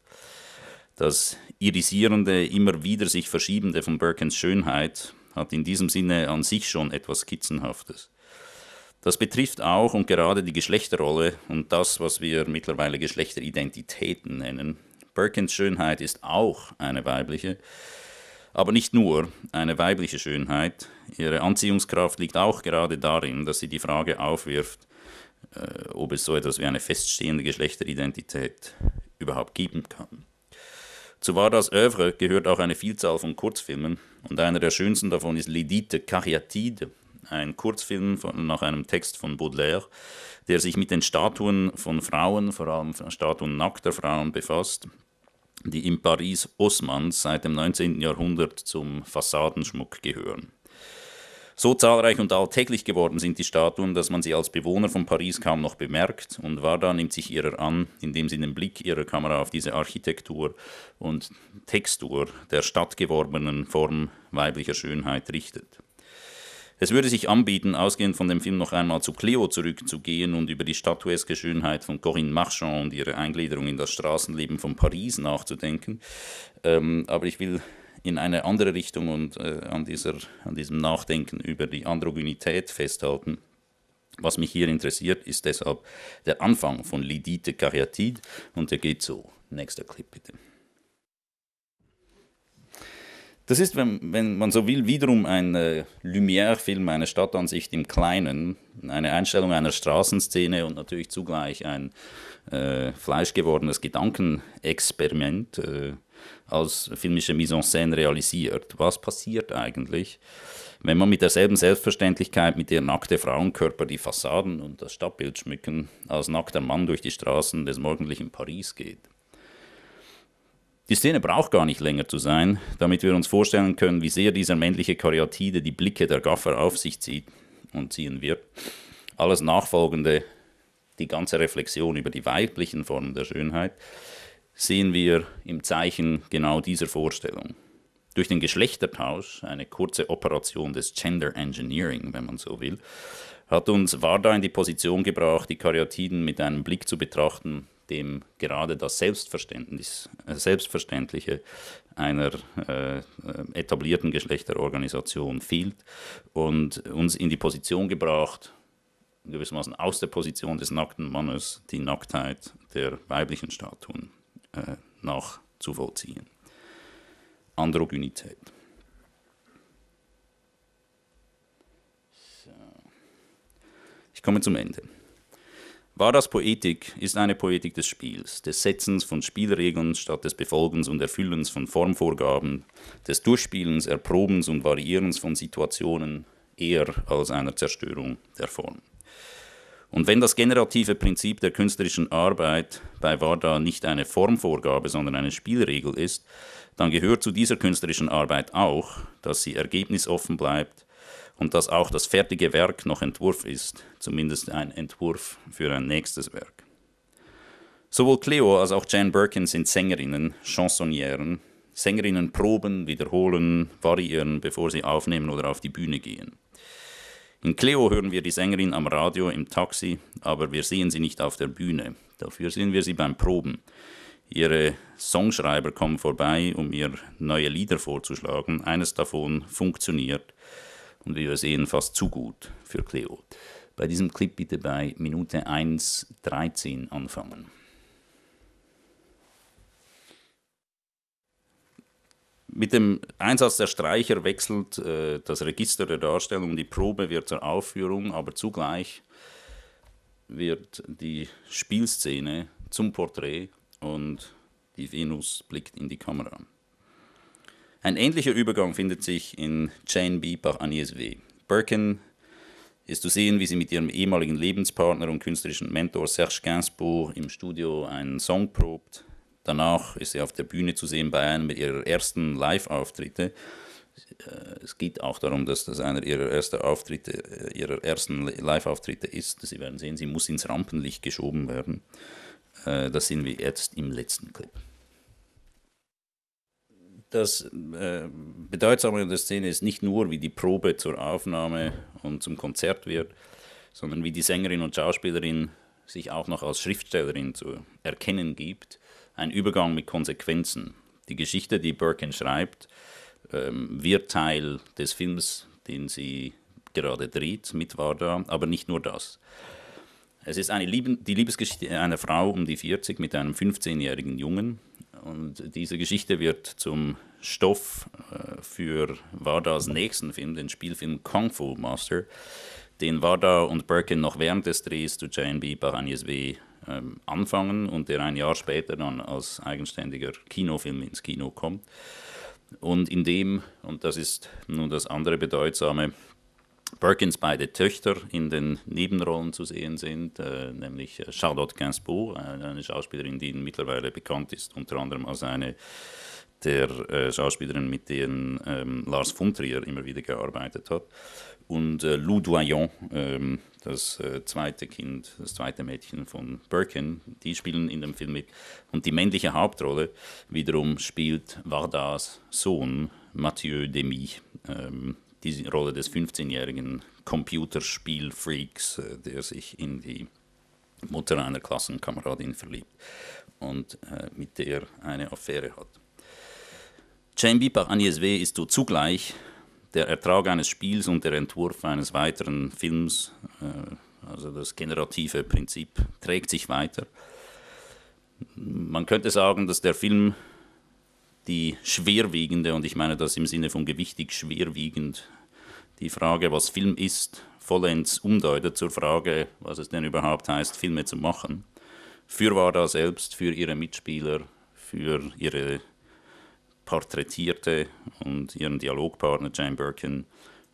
Das irisierende, immer wieder sich verschiebende von Birkins Schönheit hat in diesem Sinne an sich schon etwas Skizzenhaftes. Das betrifft auch und gerade die Geschlechterrolle und das, was wir mittlerweile Geschlechteridentitäten nennen. Birkins Schönheit ist auch eine weibliche, aber nicht nur eine weibliche Schönheit, ihre Anziehungskraft liegt auch gerade darin, dass sie die Frage aufwirft, äh, ob es so etwas wie eine feststehende Geschlechteridentität überhaupt geben kann. Zu Vardas Övre gehört auch eine Vielzahl von Kurzfilmen und einer der schönsten davon ist L'Edite Cariatide, ein Kurzfilm von, nach einem Text von Baudelaire, der sich mit den Statuen von Frauen, vor allem Statuen nackter Frauen, befasst die im Paris Osmans seit dem 19. Jahrhundert zum Fassadenschmuck gehören. So zahlreich und alltäglich geworden sind die Statuen, dass man sie als Bewohner von Paris kaum noch bemerkt, und Varda nimmt sich ihrer an, indem sie den Blick ihrer Kamera auf diese Architektur und Textur der stadtgeworbenen Form weiblicher Schönheit richtet. Es würde sich anbieten, ausgehend von dem Film noch einmal zu Cleo zurückzugehen und über die statueske Schönheit von Corinne Marchand und ihre Eingliederung in das Straßenleben von Paris nachzudenken. Ähm, aber ich will in eine andere Richtung und äh, an, dieser, an diesem Nachdenken über die Androgynität festhalten. Was mich hier interessiert, ist deshalb der Anfang von Lidite Cariatide und der geht so. Nächster Clip bitte. Das ist, wenn, wenn man so will, wiederum ein äh, Lumière-Film, eine Stadtansicht im Kleinen, eine Einstellung einer Straßenszene und natürlich zugleich ein äh, fleischgewordenes Gedankenexperiment äh, als filmische Mise en scène realisiert. Was passiert eigentlich, wenn man mit derselben Selbstverständlichkeit, mit der nackte Frauenkörper die Fassaden und das Stadtbild schmücken, als nackter Mann durch die Straßen des morgendlichen Paris geht? Die Szene braucht gar nicht länger zu sein, damit wir uns vorstellen können, wie sehr dieser männliche Karyatide die Blicke der Gaffer auf sich zieht und ziehen wird. Alles Nachfolgende, die ganze Reflexion über die weiblichen Formen der Schönheit, sehen wir im Zeichen genau dieser Vorstellung. Durch den Geschlechtertausch, eine kurze Operation des Gender Engineering, wenn man so will, hat uns Warda in die Position gebracht, die Karyatiden mit einem Blick zu betrachten, dem gerade das Selbstverständnis, äh, Selbstverständliche einer äh, äh, etablierten Geschlechterorganisation fehlt und uns in die Position gebracht, gewissermaßen aus der Position des nackten Mannes die Nacktheit der weiblichen Statuen äh, nachzuvollziehen. Androgynität. So. Ich komme zum Ende. Waras Poetik ist eine Poetik des Spiels, des Setzens von Spielregeln statt des Befolgens und Erfüllens von Formvorgaben, des Durchspielens, Erprobens und Variierens von Situationen eher als einer Zerstörung der Form. Und wenn das generative Prinzip der künstlerischen Arbeit bei Warda nicht eine Formvorgabe, sondern eine Spielregel ist, dann gehört zu dieser künstlerischen Arbeit auch, dass sie ergebnisoffen bleibt und dass auch das fertige Werk noch Entwurf ist, zumindest ein Entwurf für ein nächstes Werk. Sowohl Cleo als auch Jan Birkin sind Sängerinnen, Chansonnieren. Sängerinnen proben, wiederholen, variieren, bevor sie aufnehmen oder auf die Bühne gehen. In Cleo hören wir die Sängerin am Radio, im Taxi, aber wir sehen sie nicht auf der Bühne. Dafür sehen wir sie beim Proben. Ihre Songschreiber kommen vorbei, um ihr neue Lieder vorzuschlagen. Eines davon funktioniert und wie wir sehen, fast zu gut für Cleo. Bei diesem Clip bitte bei Minute 1.13 anfangen. Mit dem Einsatz der Streicher wechselt äh, das Register der Darstellung, die Probe wird zur Aufführung, aber zugleich wird die Spielszene zum Porträt und die Venus blickt in die Kamera. Ein ähnlicher Übergang findet sich in Jane Bieber Agnès W. Birkin ist zu sehen, wie sie mit ihrem ehemaligen Lebenspartner und künstlerischen Mentor Serge Gainsbourg im Studio einen Song probt. Danach ist sie auf der Bühne zu sehen bei einem ihrer ersten Live-Auftritte. Äh, es geht auch darum, dass das einer ihrer, erste Auftritte, äh, ihrer ersten Live-Auftritte ist. Sie werden sehen, sie muss ins Rampenlicht geschoben werden. Äh, das sehen wir jetzt im letzten Clip das äh, Bedeutsame in der Szene ist nicht nur, wie die Probe zur Aufnahme und zum Konzert wird, sondern wie die Sängerin und Schauspielerin sich auch noch als Schriftstellerin zu erkennen gibt. Ein Übergang mit Konsequenzen. Die Geschichte, die Birkin schreibt, ähm, wird Teil des Films, den sie gerade dreht, mit Warda, aber nicht nur das. Es ist eine Lieben, die Liebesgeschichte einer Frau um die 40 mit einem 15-jährigen Jungen, und diese Geschichte wird zum Stoff äh, für Wardas nächsten Film, den Spielfilm Kung Fu Master, den Warda und Birkin noch während des Drehs zu Giant Bieber W. B. Ähm, anfangen und der ein Jahr später dann als eigenständiger Kinofilm ins Kino kommt. Und in dem, und das ist nun das andere Bedeutsame, Perkins beide Töchter in den Nebenrollen zu sehen sind, äh, nämlich äh, Charlotte Gainsbourg, äh, eine Schauspielerin, die mittlerweile bekannt ist, unter anderem als eine der äh, Schauspielerin, mit denen ähm, Lars von Trier immer wieder gearbeitet hat, und äh, Lou Doyon, ähm, das äh, zweite Kind, das zweite Mädchen von Birkin, die spielen in dem Film mit. Und die männliche Hauptrolle wiederum spielt Vardas Sohn, Mathieu Demy. Ähm, die Rolle des 15-jährigen Computerspielfreaks, äh, der sich in die Mutter einer Klassenkameradin verliebt und äh, mit der eine Affäre hat. Jane par Agnès W. ist zugleich der Ertrag eines Spiels und der Entwurf eines weiteren Films, äh, also das generative Prinzip trägt sich weiter. Man könnte sagen, dass der Film die schwerwiegende, und ich meine das im Sinne von gewichtig schwerwiegend, die Frage, was Film ist, vollends umdeutet zur Frage, was es denn überhaupt heißt, Filme zu machen. Für Wada selbst, für ihre Mitspieler, für ihre Porträtierte und ihren Dialogpartner Jane Birkin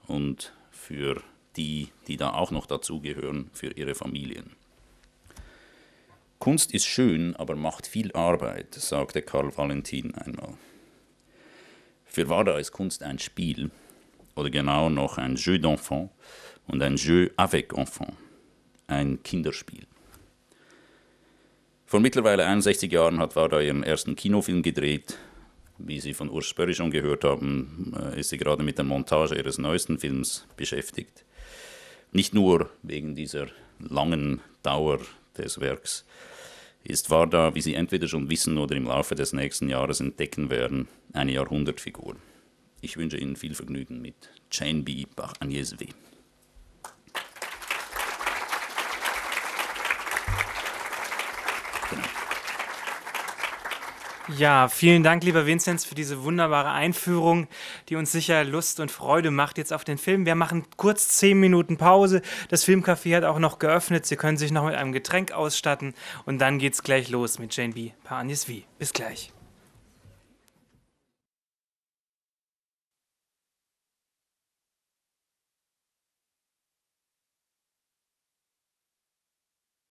und für die, die da auch noch dazugehören, für ihre Familien. Kunst ist schön, aber macht viel Arbeit, sagte Karl Valentin einmal. Für Wada ist Kunst ein Spiel, oder genau noch ein Jeu d'enfant und ein Jeu avec enfant, ein Kinderspiel. Vor mittlerweile 61 Jahren hat Wada ihren ersten Kinofilm gedreht. Wie Sie von Urs Spörri schon gehört haben, äh, ist sie gerade mit der Montage ihres neuesten Films beschäftigt. Nicht nur wegen dieser langen Dauer des Werks ist Varda, wie Sie entweder schon wissen oder im Laufe des nächsten Jahres entdecken werden, eine Jahrhundertfigur. Ich wünsche Ihnen viel Vergnügen mit Jane B. Bach-Agnes W. Ja, vielen Dank, lieber Vinzenz, für diese wunderbare Einführung, die uns sicher Lust und Freude macht jetzt auf den Film. Wir machen kurz zehn Minuten Pause. Das Filmcafé hat auch noch geöffnet. Sie können sich noch mit einem Getränk ausstatten und dann geht's gleich los mit Jane B. Panis V. Bis gleich.